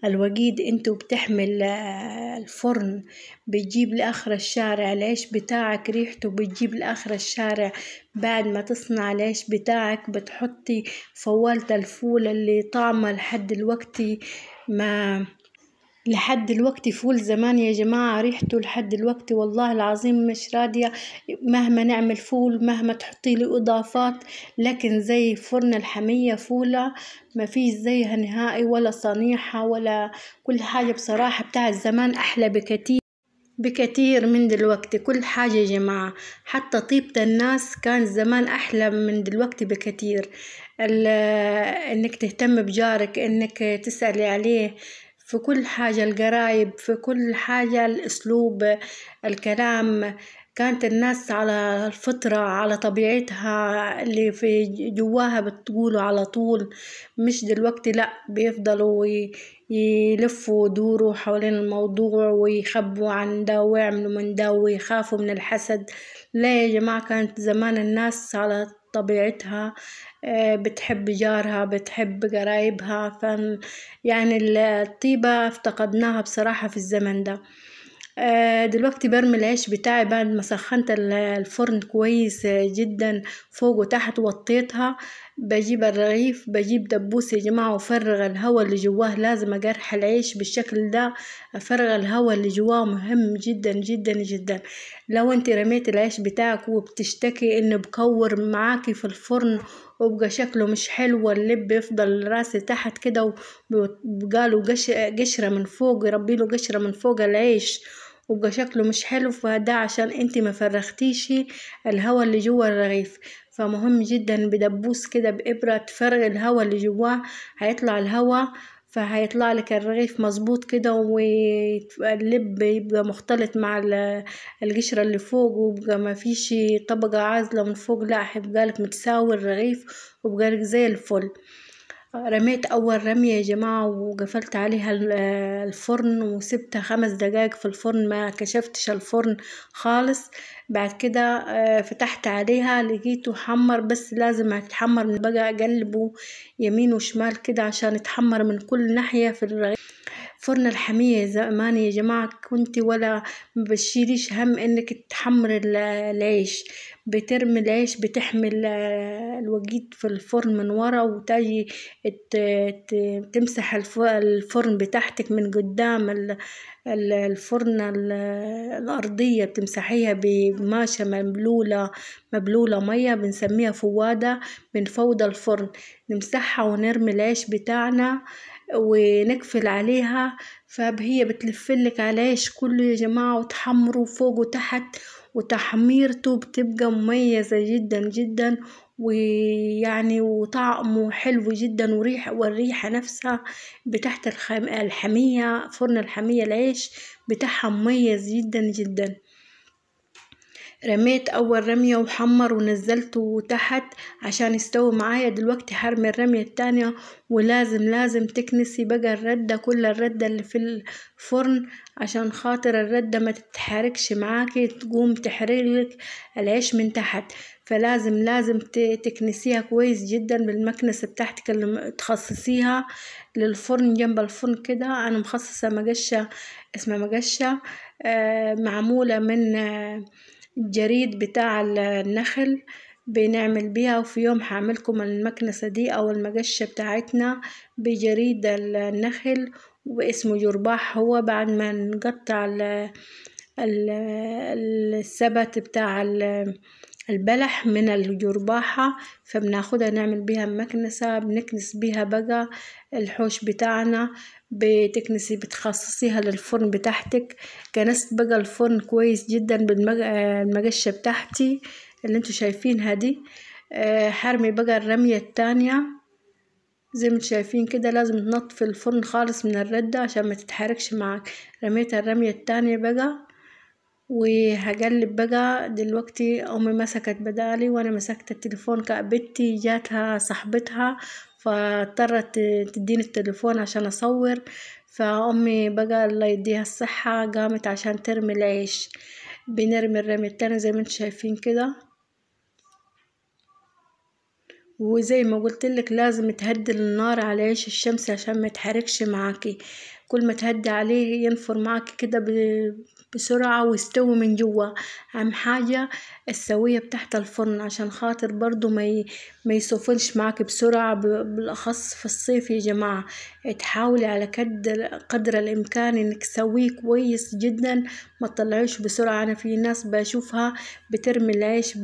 الوجيد انتو بتحمل آه، الفرن بتجيب لآخر الشارع العيش بتاعك ريحته بتجيب لآخر الشارع بعد ما تصنع العيش بتاعك بتحطي فوالة الفول اللي طعمه لحد الوقت ما لحد الوقت فول زمان يا جماعة ريحته لحد الوقت والله العظيم مش راضية مهما نعمل فول مهما تحطي له إضافات لكن زي فرن الحمية فولة ما فيش زيها نهائي ولا صنيحة ولا كل حاجة بصراحة بتاع زمان أحلى بكتير بكتير من دلوقتي كل حاجة يا جماعة حتى طيبة الناس كان زمان أحلى من دلوقتي بكتير انك تهتم بجارك انك تسألي عليه في كل حاجة القرايب في كل حاجة الأسلوب الكلام كانت الناس على الفطرة على طبيعتها اللي في جواها بتقوله على طول مش دلوقتي لأ بيفضلوا يلفوا ويدوروا حولين الموضوع ويخبوا عن ده ويعملوا من ده ويخافوا من الحسد لا يا جماعة كانت زمان الناس على طبيعتها آه، بتحب جارها بتحب قرايبها ف يعني الطيبة افتقدناها بصراحة في الزمن ده آه، دلوقتي برمي العيش بتاعي بعد ما سخنت الفرن كويس جدا فوق وتحت وطيتها بجيب الرغيف بجيب دبوس يا جماعة وفرغ الهواء اللي جواه لازم أقرح العيش بالشكل ده أفرغ الهواء اللي جواه مهم جدا جدا جدا لو انت رميت العيش بتاعك وبتشتكي انه بكور معاكي في الفرن وبقى شكله مش حلو واللب يفضل راسي تحت كده وبقاله قشرة من فوق يربي له قشرة من فوق العيش وبقى شكله مش حلو فده عشان انت ما فرختيش الهواء اللي جوا الرغيف فمهم جدا بدبوس كده بإبرة تفرغ الهواء اللي جواه هيطلع الهواء فهيطلع لك الرغيف مظبوط كده واللب يبقى مختلط مع القشرة اللي فوق ويبقى ما فيش طبقة عازلة من فوق لا هيبقى لك متساوي الرغيف وبقى لك زي الفل رميت اول رمية يا جماعة وقفلت عليها الفرن وسبتها خمس دقايق في الفرن ما كشفتش الفرن خالص بعد كده آه، فتحت عليها لقيته حمر بس لازم هتتحمر من بقى اقلبه يمين وشمال كده عشان يتحمر من كل ناحية في الرغيف فرن الحمية زمان يا جماعة كنت ولا بشيليش هم انك تحمر العيش بترمي العيش بتحمي آه، الوجيد في الفرن من ورا وتجي تمسح الفرن بتاعتك من قدام الفرن الأرضية بتمسحيها بماشة مبلولة مبلولة مية بنسميها فوادة من فوضى الفرن نمسحها ونرمي العيش بتاعنا ونقفل عليها فهي بتلفلك علاش كله يا جماعة وتحمره فوق وتحت وتحميرته بتبقى مميزة جدا جدا ويعني وطعمه حلو جدا وريح والريحة نفسها بتاعت الحمية فرن الحمية العيش بتاعها مميز جدا جدا رميت اول رمية وحمر ونزلته تحت عشان يستوي معايا دلوقتي حرمي الرمية التانية ولازم لازم تكنسي بقى الردة كل الردة اللي في الفرن عشان خاطر الردة ما تتحركش معاكي تقوم تحرقلك العيش من تحت فلازم لازم تكنسيها كويس جدا بالمكنسة بتاعتك اللي تخصصيها للفرن جنب الفرن كده انا مخصصة مقشة اسمها مقشة آه، معمولة من آه الجريد بتاع النخل بنعمل بيها وفي يوم هعملكم المكنسة دي او المقشه بتاعتنا بجريد النخل واسمه جرباح هو بعد ما نقطع السبت بتاع البلح من الجرباحة فبناخدها نعمل بيها مكنسة بنكنس بيها بقى الحوش بتاعنا بتكنسي بتخصصيها للفرن بتاعتك كنست بقى الفرن كويس جدا بالمقشة بتاعتي اللي انتوا شايفينها دي هرمي آه، بقى الرمية التانية زي ما شايفين كده لازم تنطفي الفرن خالص من الردة عشان ما تتحركش معاك رميت الرمية التانية بقى وهقلب بقى دلوقتي امي مسكت بدالي وانا مسكت التليفون كأبتي جاتها صاحبتها فاضطرت تديني التليفون عشان أصور فأمي بقى الله يديها الصحة قامت عشان ترمي العيش بنرمي الرمي التاني زي ما انتم شايفين كده وزي ما قلت لك لازم تهدي النار على عيش الشمس عشان ما يتحركش معاكي كل ما تهدي عليه ينفر معاكي كده بسرعة ويستوي من جوا أهم حاجة السوية بتاعت الفرن عشان خاطر برضو ما ما يسوفلش معك بسرعة بالأخص في الصيف يا جماعة تحاولي على كد... قدر الإمكان إنك تسويه كويس جدا ما تطلعوش بسرعة أنا في ناس بشوفها بترمي العيش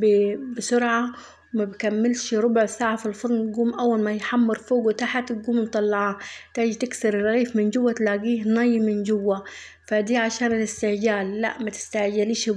بسرعة ما بكملش ربع ساعة في الفرن تقوم أول ما يحمر فوق وتحت تقوم مطلعة تيجي تكسر الرغيف من جوا تلاقيه ني من جوا فدي عشان الاستعجال لا ما تستعجليش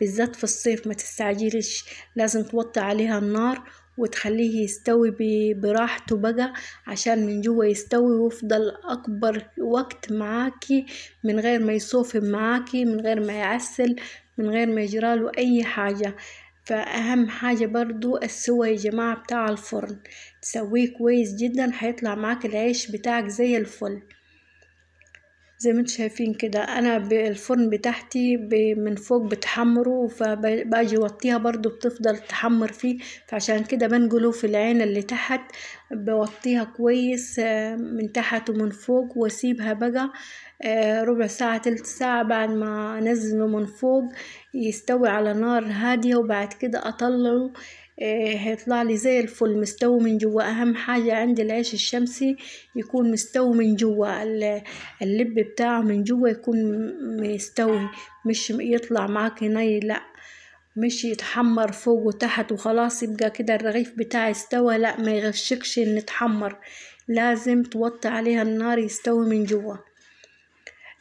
بالذات في الصيف ما تستعجليش لازم توطي عليها النار وتخليه يستوي براحته بقى عشان من جوا يستوي ويفضل أكبر وقت معاكي من غير ما يصوفي معاكي من غير ما يعسل من غير ما يجراله أي حاجة فأهم حاجة برضو السوى يا جماعة بتاع الفرن تسويه كويس جدا هيطلع معاك العيش بتاعك زي الفل زي ما انتم شايفين كده انا بالفرن بتاعتي من فوق بتحمره فباجي اوطيها برضو بتفضل تحمر فيه فعشان كده بنقله في العين اللي تحت بوطيها كويس آه، من تحت ومن فوق واسيبها بقى آه، ربع ساعة تلت ساعة بعد ما انزله من فوق يستوي على نار هادية وبعد كده اطلعه إيه، هيطلع لي زي الفل مستوي من جوا اهم حاجة عندي العيش الشمسي يكون مستوي من جوا اللب بتاعه من جوا يكون مستوي مش يطلع معاك ني لا مش يتحمر فوق وتحت وخلاص يبقى كده الرغيف بتاعي استوى لا ما يغشكش ان اتحمر لازم توطي عليها النار يستوي من جوا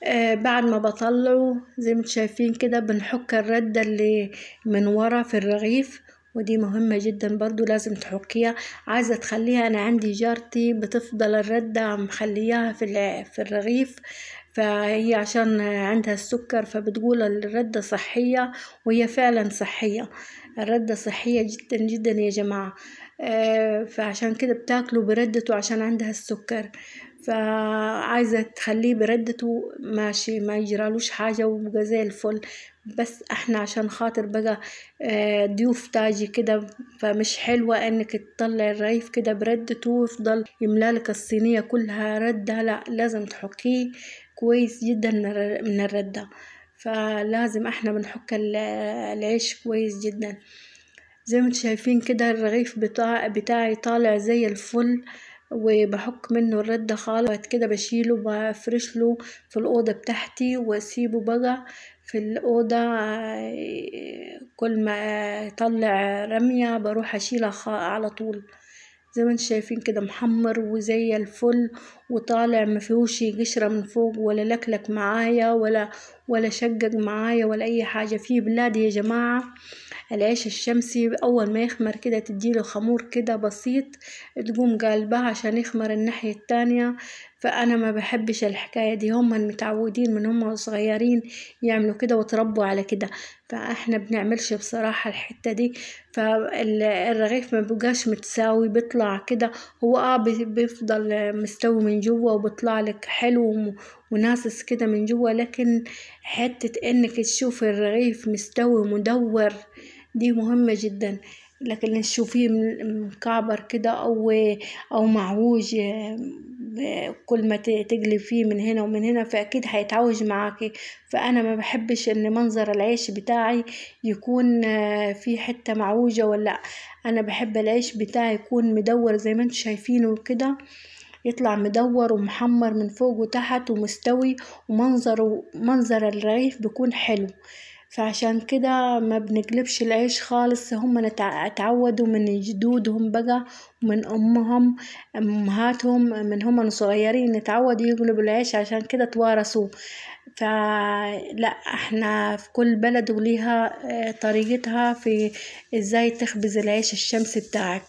آه بعد ما بطلعه زي ما شايفين كده بنحك الردة اللي من ورا في الرغيف ودي مهمة جدا برضو لازم تحكيها عايزة تخليها أنا عندي جارتي بتفضل الردة مخلياها في, في الرغيف فهي عشان عندها السكر فبتقول الردة صحية وهي فعلا صحية الردة صحية جدا جدا يا جماعة آه، فعشان كده بتاكلوا بردته عشان عندها السكر فعايزة تخليه بردته ماشي ما يجرالوش حاجة وبقى زي الفل بس احنا عشان خاطر بقى آه، ضيوف تاجي كده فمش حلوة انك تطلع الرغيف كده بردته ويفضل يملالك الصينية كلها ردة لا لازم تحكيه كويس جدا من الردة فلازم احنا بنحك العيش كويس جدا زي ما انتم شايفين كده الرغيف بتاعي طالع زي الفل آه وبحك منه الرد خالص بعد كده بشيله بفرش له في الأوضة بتاعتي واسيبه بقى في الأوضة كل ما يطلع رمية بروح أشيلها على طول زي ما انتم شايفين كده محمر وزي الفل وطالع ما فيهوش قشرة من فوق ولا لكلك معايا ولا ولا شقق معايا ولا أي حاجة في بلادي يا جماعة العيش الشمسي أول ما يخمر كده تديله خمور كده بسيط تقوم قلبها عشان يخمر الناحية التانية فأنا ما بحبش الحكاية دي هم متعودين من هم صغيرين يعملوا كده وتربوا على كده فإحنا بنعملش بصراحة الحتة دي فالرغيف ما بقاش متساوي بيطلع كده هو آه بيفضل مستوي من جوا وبطلع لك حلو وناسس كده من جوا لكن حتة انك تشوفي الرغيف مستوي مدور دي مهمة جدا لكن تشوفيه مكعبر كده او او معوج كل ما تقلب فيه من هنا ومن هنا فاكيد هيتعوج معاكي فانا ما بحبش ان منظر العيش بتاعي يكون في حته معوجه ولا انا بحب العيش بتاعي يكون مدور زي ما انتم شايفينه كده يطلع مدور ومحمر من فوق وتحت ومستوي ومنظر منظر الرغيف بيكون حلو فعشان كده ما بنقلبش العيش خالص هم اتعودوا من جدودهم بقى من امهم امهاتهم من هم صغيرين اتعودوا يقلبوا العيش عشان كده توارثوه فلا احنا في كل بلد وليها آه، طريقتها في ازاي تخبز العيش الشمس بتاعك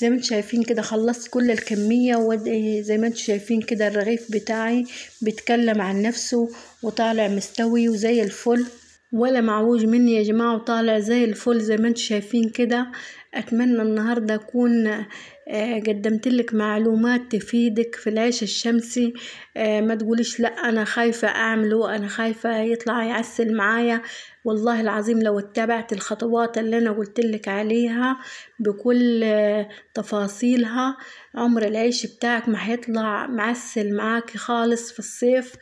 زي ما انتم شايفين كده خلصت كل الكمية وزي ما انتم شايفين كده الرغيف بتاعي بيتكلم عن نفسه وطالع مستوي وزي الفل ولا معوج مني يا جماعة وطالع زي الفل زي ما انتم شايفين كده اتمنى النهاردة اكون آه، قدمت لك معلومات تفيدك في العيش الشمسي آه، ما تقوليش لا انا خايفة اعمله انا خايفة يطلع يعسل معايا والله العظيم لو اتبعت الخطوات اللي انا قلت لك عليها بكل آه، تفاصيلها عمر العيش بتاعك ما هيطلع معسل معاكي خالص في الصيف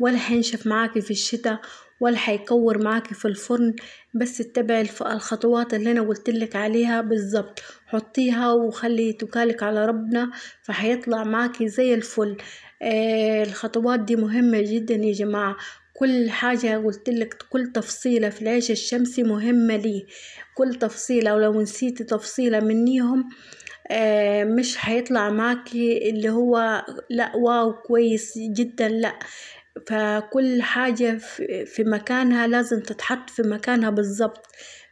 ولا هينشف معاكي في الشتاء ولا هيكور معاكي في الفرن بس اتبعي الخطوات اللي انا قلتلك عليها بالظبط حطيها وخلي توكالك على ربنا فهيطلع معاكي زي الفل آه الخطوات دي مهمة جدا يا جماعة كل حاجة قلت لك كل تفصيلة في العيش الشمسي مهمة لي كل تفصيلة ولو نسيتي تفصيلة منيهم آه مش هيطلع معاكي اللي هو لا واو كويس جدا لا فكل حاجة في مكانها لازم تتحط في مكانها بالظبط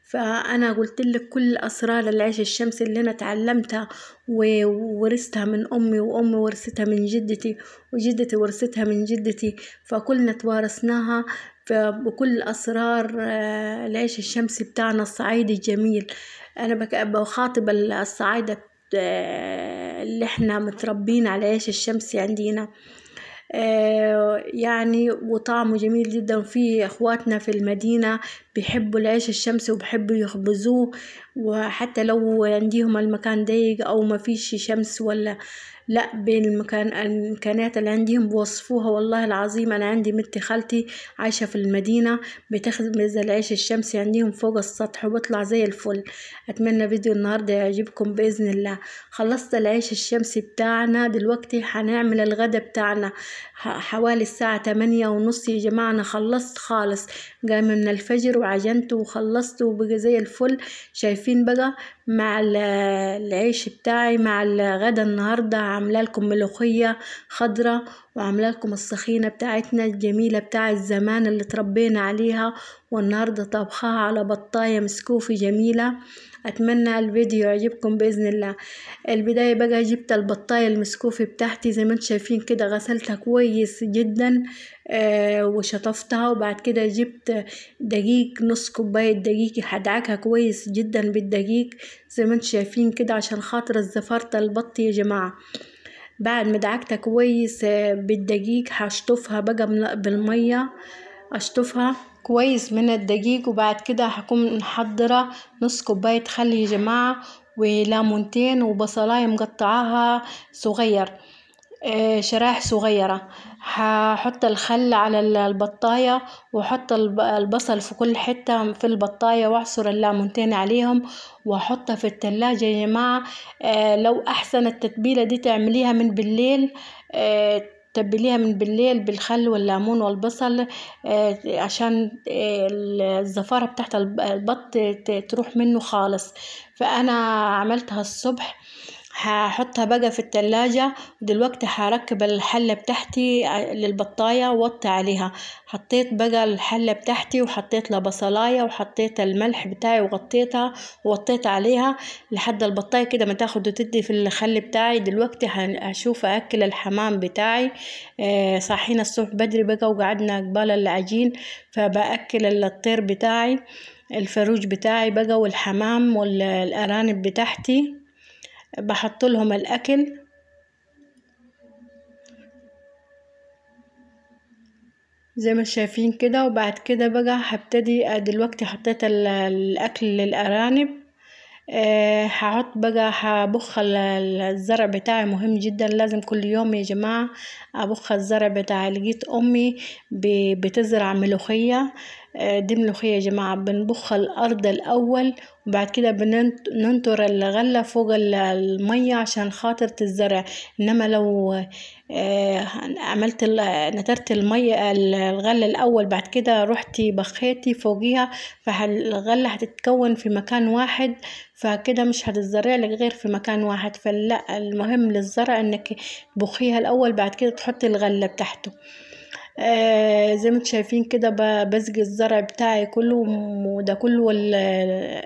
فأنا قلت لك كل أسرار العيش الشمسي اللي أنا تعلمتها وورثتها من أمي وأمي ورثتها من جدتي وجدتي ورثتها من جدتي فكلنا توارثناها بكل أسرار آه، العيش الشمسي بتاعنا الصعيدي الجميل أنا بخاطب الصعايدة آه، اللي احنا متربين على العيش الشمسي عندنا آه، يعني وطعمه جميل جدا في اخواتنا في المدينة بيحبوا العيش الشمسي وبحبوا يخبزوه وحتى لو عنديهم المكان ضيق او ما فيش شمس ولا لا بين المكان الامكانيات اللي عندهم بوصفوها والله العظيم انا عندي بنت خالتي عايشه في المدينه بتخدم العيش الشمسي عندهم فوق السطح وبيطلع زي الفل اتمنى فيديو النهارده يعجبكم باذن الله خلصت العيش الشمسي بتاعنا دلوقتي هنعمل الغدا بتاعنا حوالي الساعه تمانية ونص يا جماعه انا خلصت خالص جاي من الفجر وعجنت وخلصت وبقى زي الفل شايفين بقى مع العيش بتاعي مع الغدا النهاردة عاملة لكم ملوخية خضرة وعاملة لكم السخينة بتاعتنا الجميلة بتاعت زمان اللي تربينا عليها والنهاردة طبخها على بطاية مسكوفي جميلة أتمنى الفيديو يعجبكم بإذن الله البداية بقى جبت البطاية المسكوفي بتاعتي زي ما انتم شايفين كده غسلتها كويس جدا آه، وشطفتها وبعد كده جبت دقيق نص كوباية دقيق هدعكها كويس جدا بالدقيق زي ما انتم شايفين كده عشان خاطر الزفرة البط يا جماعة بعد ما دعكتها كويس آه، بالدقيق هشطفها بقى بالمية اشطفها كويس من الدقيق وبعد كده هكون محضرة نص كوباية خل يا جماعة وليمونتين وبصلاية مقطعاها صغير آه، شرايح صغيرة هحط الخل على البطاية واحط البصل في كل حتة في البطاية واعصر الليمونتين عليهم واحطها في التلاجة يا جماعة آه، لو احسن التتبيلة دي تعمليها من بالليل آه، تبليها من بالليل بالخل والليمون والبصل آه، عشان آه، الزفارة بتاعت البط تروح منه خالص فأنا عملتها الصبح هحطها بقى في التلاجة ودلوقتي هركب الحلة بتاعتي آه، للبطاية ووطي عليها حطيت بقى الحلة بتاعتي وحطيت لها بصلاية وحطيت الملح بتاعي وغطيتها ووطيت عليها لحد البطاية كده ما تاخد وتدي في الخل بتاعي دلوقتي هشوف أأكل الحمام بتاعي صحينا آه، صاحينا الصبح بدري بقى وقعدنا قبال العجين فبأكل الطير بتاعي الفروج بتاعي بقى والحمام والأرانب بتاعتي بحط لهم الاكل زي ما شايفين كده وبعد كده بقى هبتدي آه، دلوقتي حطيت الاكل للارانب أه هحط بقى هبخ الزرع بتاعي مهم جدا لازم كل يوم يا جماعة ابخ الزرع بتاعي لقيت امي بتزرع ملوخية دي يا جماعة بنبخ الأرض الأول وبعد كده بننطر الغلة فوق المية عشان خاطر تتزرع إنما لو آه، عملت نترت المية الغلة الأول بعد كده رحتي بخيتي فوقيها فالغلة هتتكون في مكان واحد فكده مش هتزرع لك غير في مكان واحد فلا المهم للزرع انك تبخيها الأول بعد كده تحطي الغلة بتاعته آه زي ما انتم شايفين كده بسقي الزرع بتاعي كله وده كله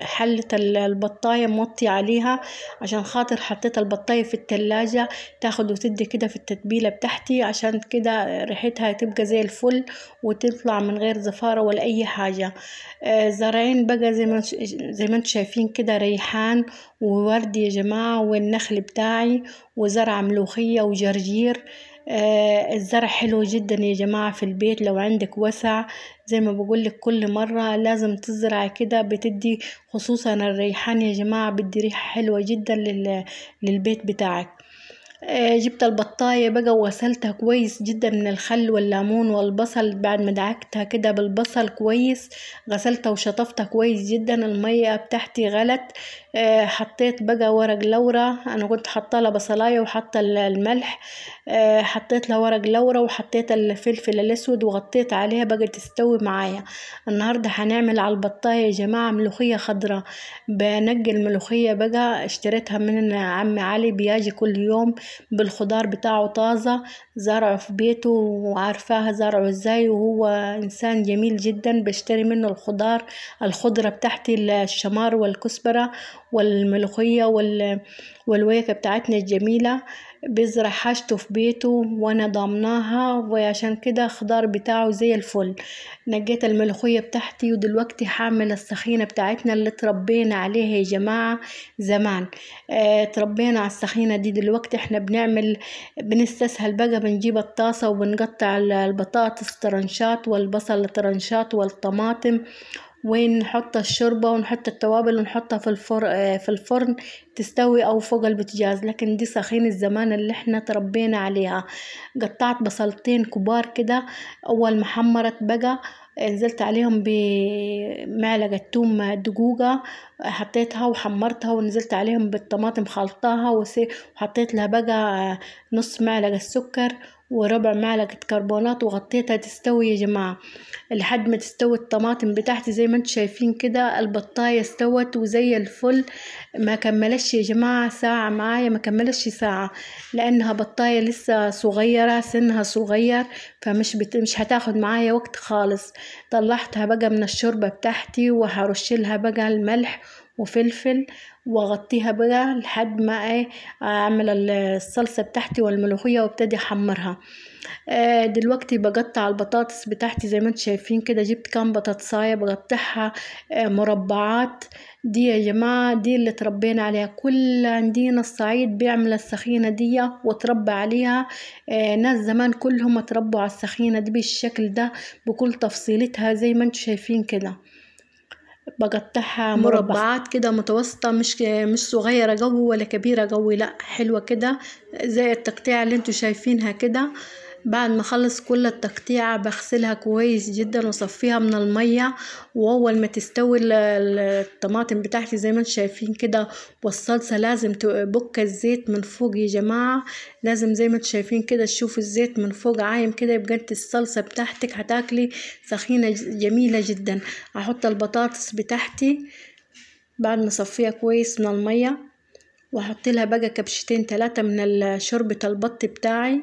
حلة البطاية موطي عليها عشان خاطر حطيت البطاية في التلاجة تاخد وتدي كده في التتبيلة بتاعتي عشان كده ريحتها تبقى زي الفل وتطلع من غير زفارة ولا أي حاجة آه زرعين بقى زي ما زي ما انتم شايفين كده ريحان وورد يا جماعة والنخل بتاعي وزرع ملوخية وجرجير آه الزرع حلو جدا يا جماعة في البيت لو عندك وسع زي ما بقولك كل مرة لازم تزرع كده بتدي خصوصا الريحان يا جماعة بدي ريحة حلوة جدا للبيت بتاعك آه جبت البطاية بقى وغسلتها كويس جدا من الخل والليمون والبصل بعد ما دعكتها كده بالبصل كويس غسلتها وشطفتها كويس جدا المية بتاعتي غلت آه، حطيت بقى ورق لورا انا كنت حاطه لها بصلايه وحاطه الملح آه، حطيت لها ورق لورا وحطيت الفلفل الاسود وغطيت عليها بقى تستوي معايا النهارده هنعمل على البطايه يا جماعه ملوخيه خضراء بنقي الملوخيه بقى اشتريتها من عم علي بياجي كل يوم بالخضار بتاعه طازه زرعه في بيته وعارفاها زرعه ازاي وهو انسان جميل جدا بشتري منه الخضار الخضره بتاعتي الشمار والكسبره والملوخية وال... والويكة بتاعتنا الجميلة بيزرع حاجته في بيته وانا ضمناها وعشان كده خضار بتاعه زي الفل نقيت الملوخية بتاعتي ودلوقتي حامل السخينة بتاعتنا اللي تربينا عليها يا جماعة زمان اه تربينا على السخينة دي دلوقتي احنا بنعمل بنستسهل بقى بنجيب الطاسة وبنقطع البطاطس طرنشات والبصل طرنشات والطماطم ونحط الشوربة ونحط التوابل ونحطها في الفر في الفرن تستوي أو فوق البوتجاز لكن دي سخين الزمان اللي احنا تربينا عليها قطعت بصلتين كبار كده أول ما حمرت بقى نزلت عليهم بمعلقة توم دقوقة حطيتها وحمرتها ونزلت عليهم بالطماطم خلطاها وحطيت لها بقى نص معلقة سكر وربع معلقة كربونات وغطيتها تستوي يا جماعة لحد ما تستوي الطماطم بتاعتي زي ما انتم شايفين كده البطاية استوت وزي الفل ما كملش يا جماعة ساعة معايا ما كملش ساعة لانها بطاية لسه صغيرة سنها صغير فمش بت... مش هتاخد معايا وقت خالص طلعتها بقى من الشوربة بتاعتي وهرشلها بقى الملح وفلفل واغطيها بقى لحد ما ايه اعمل الصلصه بتاعتي والملوخيه وابتدي احمرها آه، دلوقتي بقطع البطاطس بتاعتي زي ما انتم شايفين كده جبت كام بطاطسايه بقطعها آه، مربعات دي يا جماعه دي اللي تربينا عليها كل عندنا الصعيد بيعمل السخينه دي وتربى عليها آه، ناس زمان كلهم اتربوا على السخينه دي بالشكل ده بكل تفصيلتها زي ما انتم شايفين كده بقطعها مربعات كده متوسطة مش مش صغيرة قوي ولا كبيرة قوي لا حلوة كده زي التقطيعة اللي انتوا شايفينها كده بعد ما اخلص كل التقطيعة بغسلها كويس جدا وصفيها من المية واول ما تستوي الطماطم بتاعتي زي ما انتم شايفين كده والصلصة لازم تبك الزيت من فوق يا جماعة لازم زي ما انتم شايفين كده تشوف الزيت من فوق عايم كده يبقى انت الصلصة بتاعتك هتاكلي سخينة جميلة جدا هحط البطاطس بتاعتي بعد ما اصفيها كويس من المية وحطي لها بقى كبشتين ثلاثة من شوربة البط بتاعي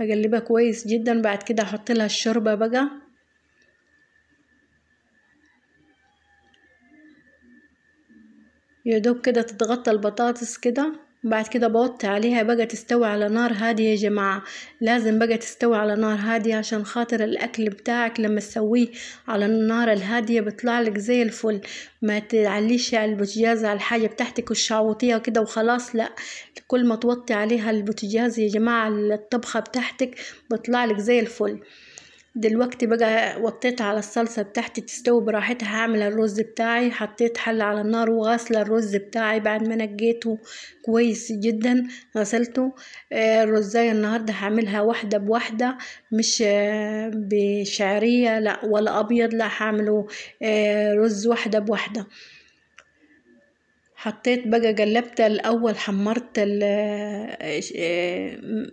هقلبها كويس جدا بعد كده هحط لها الشوربه بقى يا دوب كده تتغطى البطاطس كده بعد كده بوطي عليها بقى تستوي على نار هادية يا جماعة لازم بقى تستوي على نار هادية عشان خاطر الأكل بتاعك لما تسويه على النار الهادية بيطلع لك زي الفل ما تعليش البوتجاز على الحاجة بتاعتك وتشعوطيها كده وخلاص لا كل ما توطي عليها البوتجاز يا جماعة الطبخة بتاعتك بيطلع لك زي الفل دلوقتي بقى وطيت على الصلصة بتاعتي تستوي براحتها هعمل الرز بتاعي حطيت حلة على النار وغسلة الرز بتاعي بعد ما نجيته كويس جدا غسلته آه، الرزاية النهاردة هعملها واحدة بواحدة مش آه، بشعرية لا ولا ابيض لا هعمله آه، رز واحدة بواحدة حطيت بقى قلبت الأول حمرت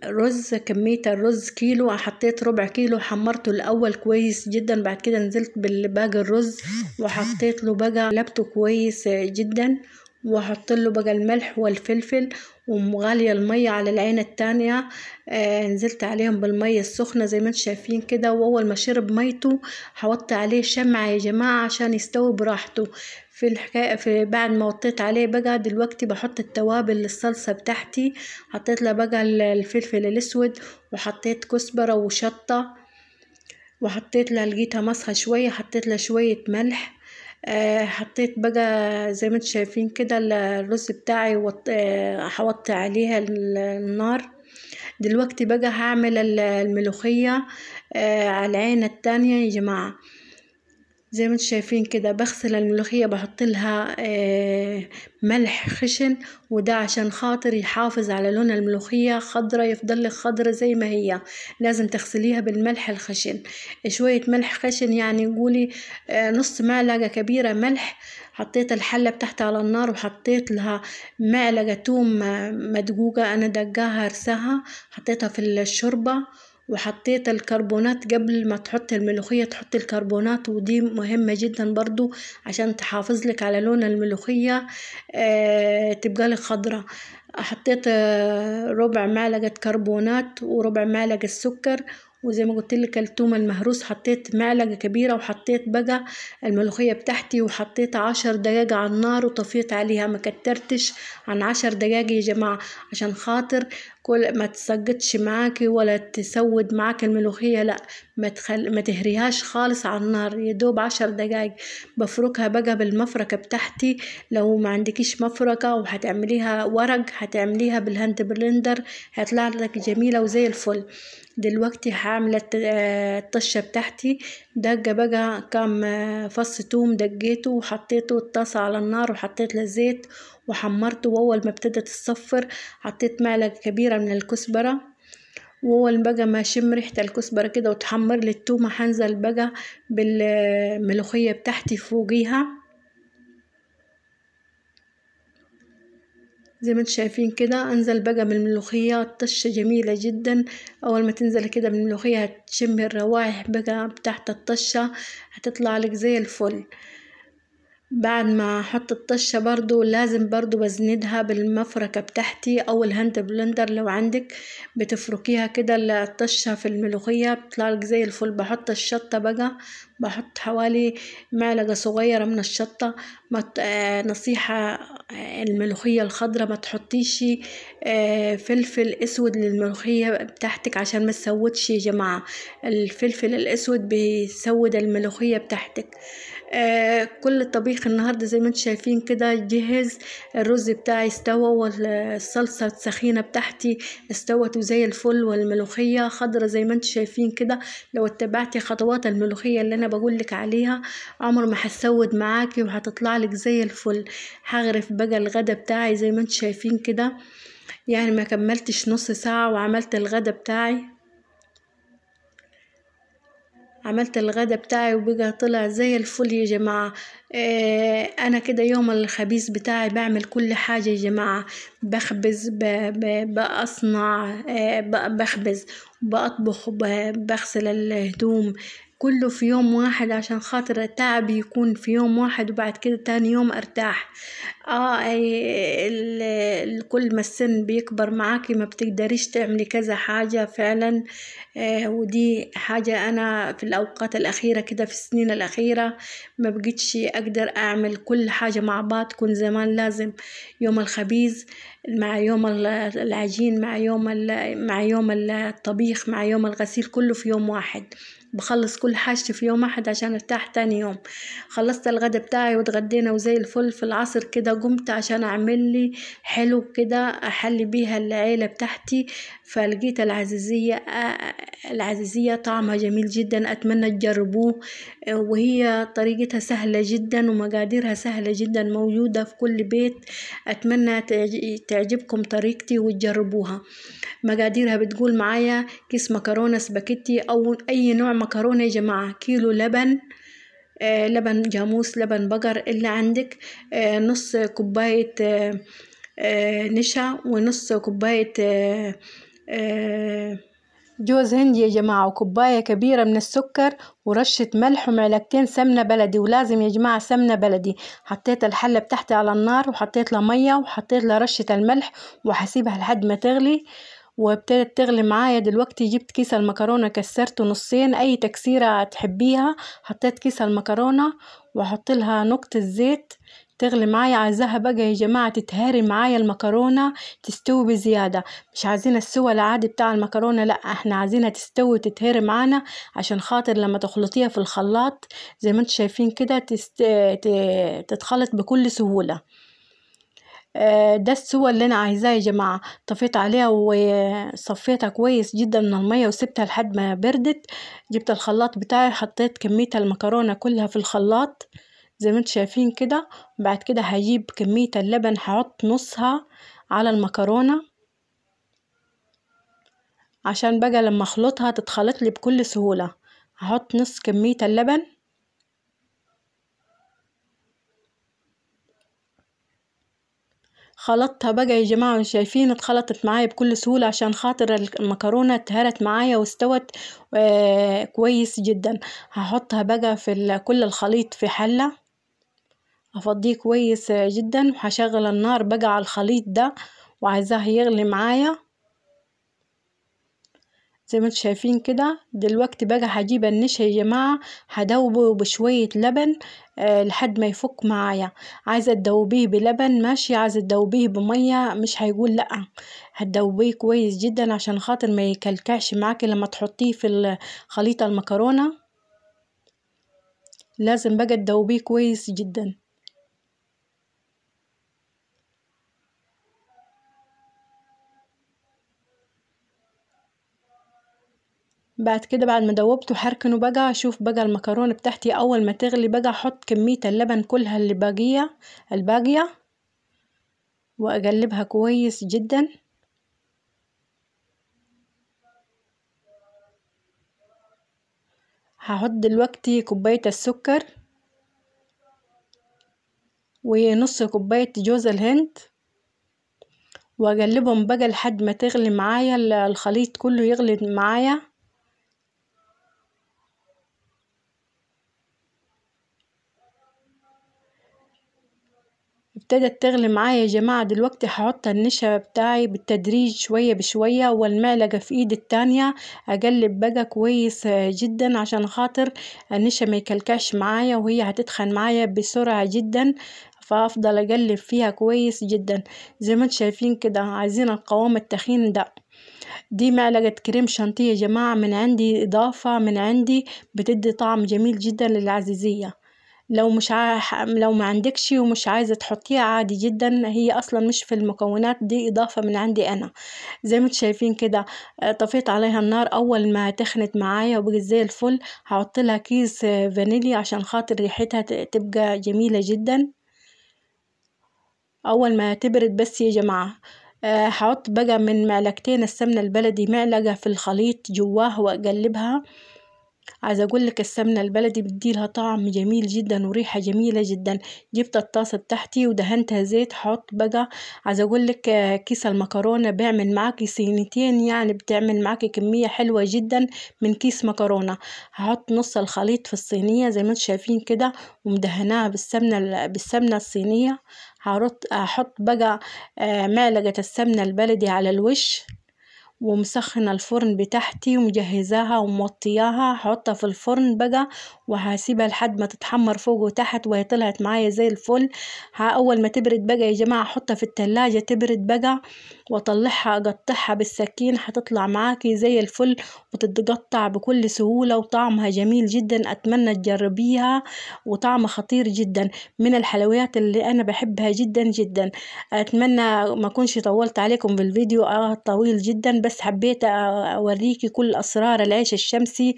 الرز آه، كمية الرز كيلو حطيت ربع كيلو حمرته الأول كويس جدا بعد كده نزلت بالباقي الرز وحطيت له بقى قلبته كويس جدا وحط له بقى الملح والفلفل ومغالية المية على العين التانية آه نزلت عليهم بالمية السخنة زي ما انتم شايفين كده واول ما شرب ميته حوطت عليه شمعة يا جماعة عشان يستوي براحته في الحكاية في بعد ما وطيت عليه بقى دلوقتي بحط التوابل للصلصة بتاعتي حطيت له بقى الفلفل الاسود وحطيت كزبرة وشطة وحطيت له لقيتها مسخة شوية حطيت له شوية ملح آه، حطيت بقى زي ما انتم شايفين كده الرز بتاعي وط... آه، عليها النار دلوقتي بقى هعمل الملوخية آه، على العين التانية يا جماعة زي ما انتم شايفين كده بغسل الملوخية بحط لها آه، ملح خشن وده عشان خاطر يحافظ على لون الملوخية خضرة يفضل لك خضرة زي ما هي لازم تغسليها بالملح الخشن شوية ملح خشن يعني قولي آه، نص معلقة كبيرة ملح حطيت الحلة بتاعتي على النار وحطيت لها معلقة توم آه، مدقوقة أنا دقاها رساها حطيتها في الشوربة وحطيت الكربونات قبل ما تحط الملوخية تحط الكربونات ودي مهمة جدا برضو عشان تحافظ لك على لون الملوخية آه، تبقى لك خضرة حطيت آه، ربع معلقة كربونات وربع معلقة سكر وزي ما قلت لك التوم المهروس حطيت معلقه كبيره وحطيت بقى الملوخيه بتاعتي وحطيت عشر دقايق على النار وطفيت عليها ما كترتش عن عشر دقايق يا جماعه عشان خاطر كل ما تسقطش معاكي ولا تسود معاك الملوخية لا ما, تخل... ما تهريهاش خالص على النار يدوب عشر دقايق بفركها بقى بالمفركة بتاعتي لو ما عندكيش مفركة وهتعمليها ورق هتعمليها بالهاند بلندر هيطلع لك جميلة وزي الفل دلوقتي هعمل آه، الطشة بتاعتي دقة بقى كام آه، فص توم دقيته وحطيته الطاسة على النار وحطيت له زيت وحمرته وأول ما ابتدت تصفر حطيت معلقة كبيرة من الكزبرة وأول بقى ما شم ريحة الكزبرة كده وتحمر لي التومة هنزل بقى بالملوخية بتاعتي فوقيها زي ما انتم شايفين كده انزل بقى من الملوخية طشة جميلة جدا اول ما تنزل كده من الملوخية هتشم الروائح بقى بتاعت الطشة هتطلع لك زي الفل بعد ما احط الطشة برضو لازم برضو بزندها بالمفركة بتاعتي او الهاند بلندر لو عندك بتفركيها كده الطشة في الملوخية بتطلعلك زي الفل بحط الشطة بقى بحط حوالي معلقة صغيرة من الشطة مت... آه، نصيحة آه، الملوخية الخضرة ما تحطيش آه، فلفل اسود للملوخية بتاعتك عشان ما تسودش يا جماعة الفلفل الاسود بيسود الملوخية بتاعتك آه، كل الطبيخ النهاردة زي ما انتم شايفين كده جهز الرز بتاعي استوى والصلصة السخينة بتاعتي استوت وزي الفل والملوخية خضرة زي ما انتم شايفين كده لو اتبعتي خطوات الملوخية اللي انا بقولك عليها عمر ما هتسود معاكي وهتطلع لك زي الفل هغرف بقى الغدا بتاعي زي ما انتم شايفين كده يعني ما كملتش نص ساعة وعملت الغدا بتاعي عملت الغدا بتاعي وبقى طلع زي الفل يا جماعة آه انا كده يوم الخبيز بتاعي بعمل كل حاجة يا جماعة بخبز ب... ب... بأصنع آه بخبز بأطبخ بغسل الهدوم كله في يوم واحد عشان خاطر تعبي يكون في يوم واحد وبعد كده تاني يوم ارتاح اه كل ما السن بيكبر معاكي ما بتقدريش تعملي كذا حاجة فعلا آه ودي حاجة انا في الاوقات الاخيرة كده في السنين الاخيرة ما بقيتش اقدر اعمل كل حاجة مع بعض كنت زمان لازم يوم الخبيز مع يوم العجين مع يوم مع يوم الطبيخ مع يوم الغسيل كله في يوم واحد بخلص كل حاجتي في يوم واحد عشان ارتاح تاني يوم خلصت الغدا بتاعي واتغدينا وزي الفل في العصر كده قمت عشان اعمل لي حلو كده احلي بيها العيله بتاعتي فلقيت العزيزيه آه، العزيزيه طعمها جميل جدا اتمنى تجربوه وهي طريقتها سهله جدا ومقاديرها سهله جدا موجوده في كل بيت اتمنى تعجبكم طريقتي وتجربوها مقاديرها بتقول معايا كيس مكرونه سباكيتي او اي نوع مكرونة يا جماعة كيلو لبن آه لبن جاموس لبن بقر اللي عندك آه نص كوباية آه, آه، نشا ونص كوباية آه، آه، جوز هند يا جماعة وكوباية كبيرة من السكر ورشة ملح ومعلقتين سمنة بلدي ولازم يا جماعة سمنة بلدي حطيت الحلة بتاعتي على النار وحطيت لها مية وحطيت لها رشة الملح وهسيبها لحد ما تغلي وابتدت تغلي معايا دلوقتي جبت كيس المكرونة كسرته نصين اي تكسيرة تحبيها حطيت كيس المكرونة واحط لها نقطة زيت تغلي معايا عايزاها بقى يا جماعة تتهري معايا المكرونة تستوي بزيادة مش عايزين السوى العادي بتاع المكرونة لا احنا عايزينها تستوي تتهري معانا عشان خاطر لما تخلطيها في الخلاط زي ما انتوا شايفين كده تست... تتخلط بكل سهولة آه، ده الصور اللي انا عايزاه يا جماعه طفيت عليها وصفيتها كويس جدا من الميه وسبتها لحد ما بردت جبت الخلاط بتاعي حطيت كميه المكرونه كلها في الخلاط زي ما انتم شايفين كده بعد كده هجيب كميه اللبن هحط نصها على المكرونه عشان بقى لما اخلطها تتخلط لي بكل سهوله هحط نص كميه اللبن خلطتها بقى يا جماعة شايفين اتخلطت معايا بكل سهولة عشان خاطر المكرونة اتهرت معايا واستوت آه، كويس جدا هحطها بقى في كل الخليط في حلة هفضيه كويس جدا وهشغل النار بقى على الخليط ده وعايزاه يغلي معايا زي ما انتم شايفين كده دلوقتي بقى هجيب النشا يا جماعه هدوبه بشويه لبن آه لحد ما يفك معايا عايزه تدوبيه بلبن ماشي عايزه تدوبيه بميه مش هيقول لا هتدوبيه كويس جدا عشان خاطر ما يكلكعش معاكي لما تحطيه في خليط المكرونه لازم بقى تدوبيه كويس جدا بعد كده بعد ما دوبته حركنه بقى شوف بقى المكرونه بتاعتي اول ما تغلي بقى احط كميه اللبن كلها اللي باقيه الباقيه واقلبها كويس جدا هحط دلوقتي كوبايه السكر ونص كوبايه جوز الهند واقلبهم بقى لحد ما تغلي معايا الخليط كله يغلي معايا ابتدت تغلي معايا يا جماعة دلوقتي هحط النشا بتاعي بالتدريج شوية بشوية والمعلقة في ايد التانية اقلب بقى كويس جدا عشان خاطر النشا ما يكلكعش معايا وهي هتدخن معايا بسرعة جدا فافضل اقلب فيها كويس جدا زي ما انتم شايفين كده عايزين القوام التخين ده دي معلقة كريم شانتيه يا جماعة من عندي إضافة من عندي بتدي طعم جميل جدا للعزيزية لو مش ع... لو ما عندكش ومش عايزه تحطيها عادي جدا هي اصلا مش في المكونات دي اضافه من عندي انا زي ما انتم شايفين كده آه، طفيت عليها النار اول ما تخنت معايا وبقت زي الفل هحط لها كيس آه، فانيليا عشان خاطر ريحتها تبقى جميله جدا اول ما تبرد بس يا جماعه آه، هحط بقى من معلقتين السمنه البلدي معلقه في الخليط جواه واقلبها عايزة أقولك السمنة البلدي بتديلها طعم جميل جدا وريحة جميلة جدا جبت الطاسة بتاعتي ودهنتها زيت حط بقى عايزة أقولك آه، كيس المكرونة بيعمل معاكي صينتين يعني بتعمل معاكي كمية حلوة جدا من كيس مكرونة هحط نص الخليط في الصينية زي ما انتم شايفين كده ومدهناها بالسمنة بالسمنة الصينية هحط بقى آه، معلقة السمنة البلدي على الوش ومسخنة الفرن بتاعتي ومجهزاها وموطياها حطها في الفرن بقى وهسيبها لحد ما تتحمر فوق وتحت وهي طلعت معايا زي الفل اول ما تبرد بقى يا جماعة حطها في التلاجة تبرد بقى واطلعها اقطعها بالسكين هتطلع معاكي زي الفل وتتقطع بكل سهولة وطعمها جميل جدا اتمنى تجربيها وطعمها خطير جدا من الحلويات اللي انا بحبها جدا جدا اتمنى ما اكونش طولت عليكم بالفيديو آه طويل جدا بس حبيت أوريكي كل أسرار العيش الشمسي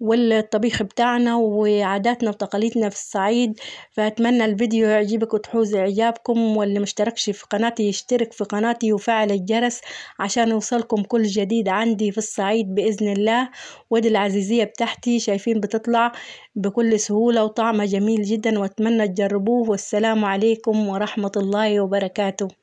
والطبيخ بتاعنا وعاداتنا وتقاليدنا في الصعيد فأتمنى الفيديو يعجبك وتحوز إعجابكم واللي مشتركش في قناتي يشترك في قناتي وفعل الجرس عشان يوصلكم كل جديد عندي في الصعيد بإذن الله ودي العزيزية بتاعتي شايفين بتطلع بكل سهولة وطعمها جميل جدا وأتمنى تجربوه والسلام عليكم ورحمة الله وبركاته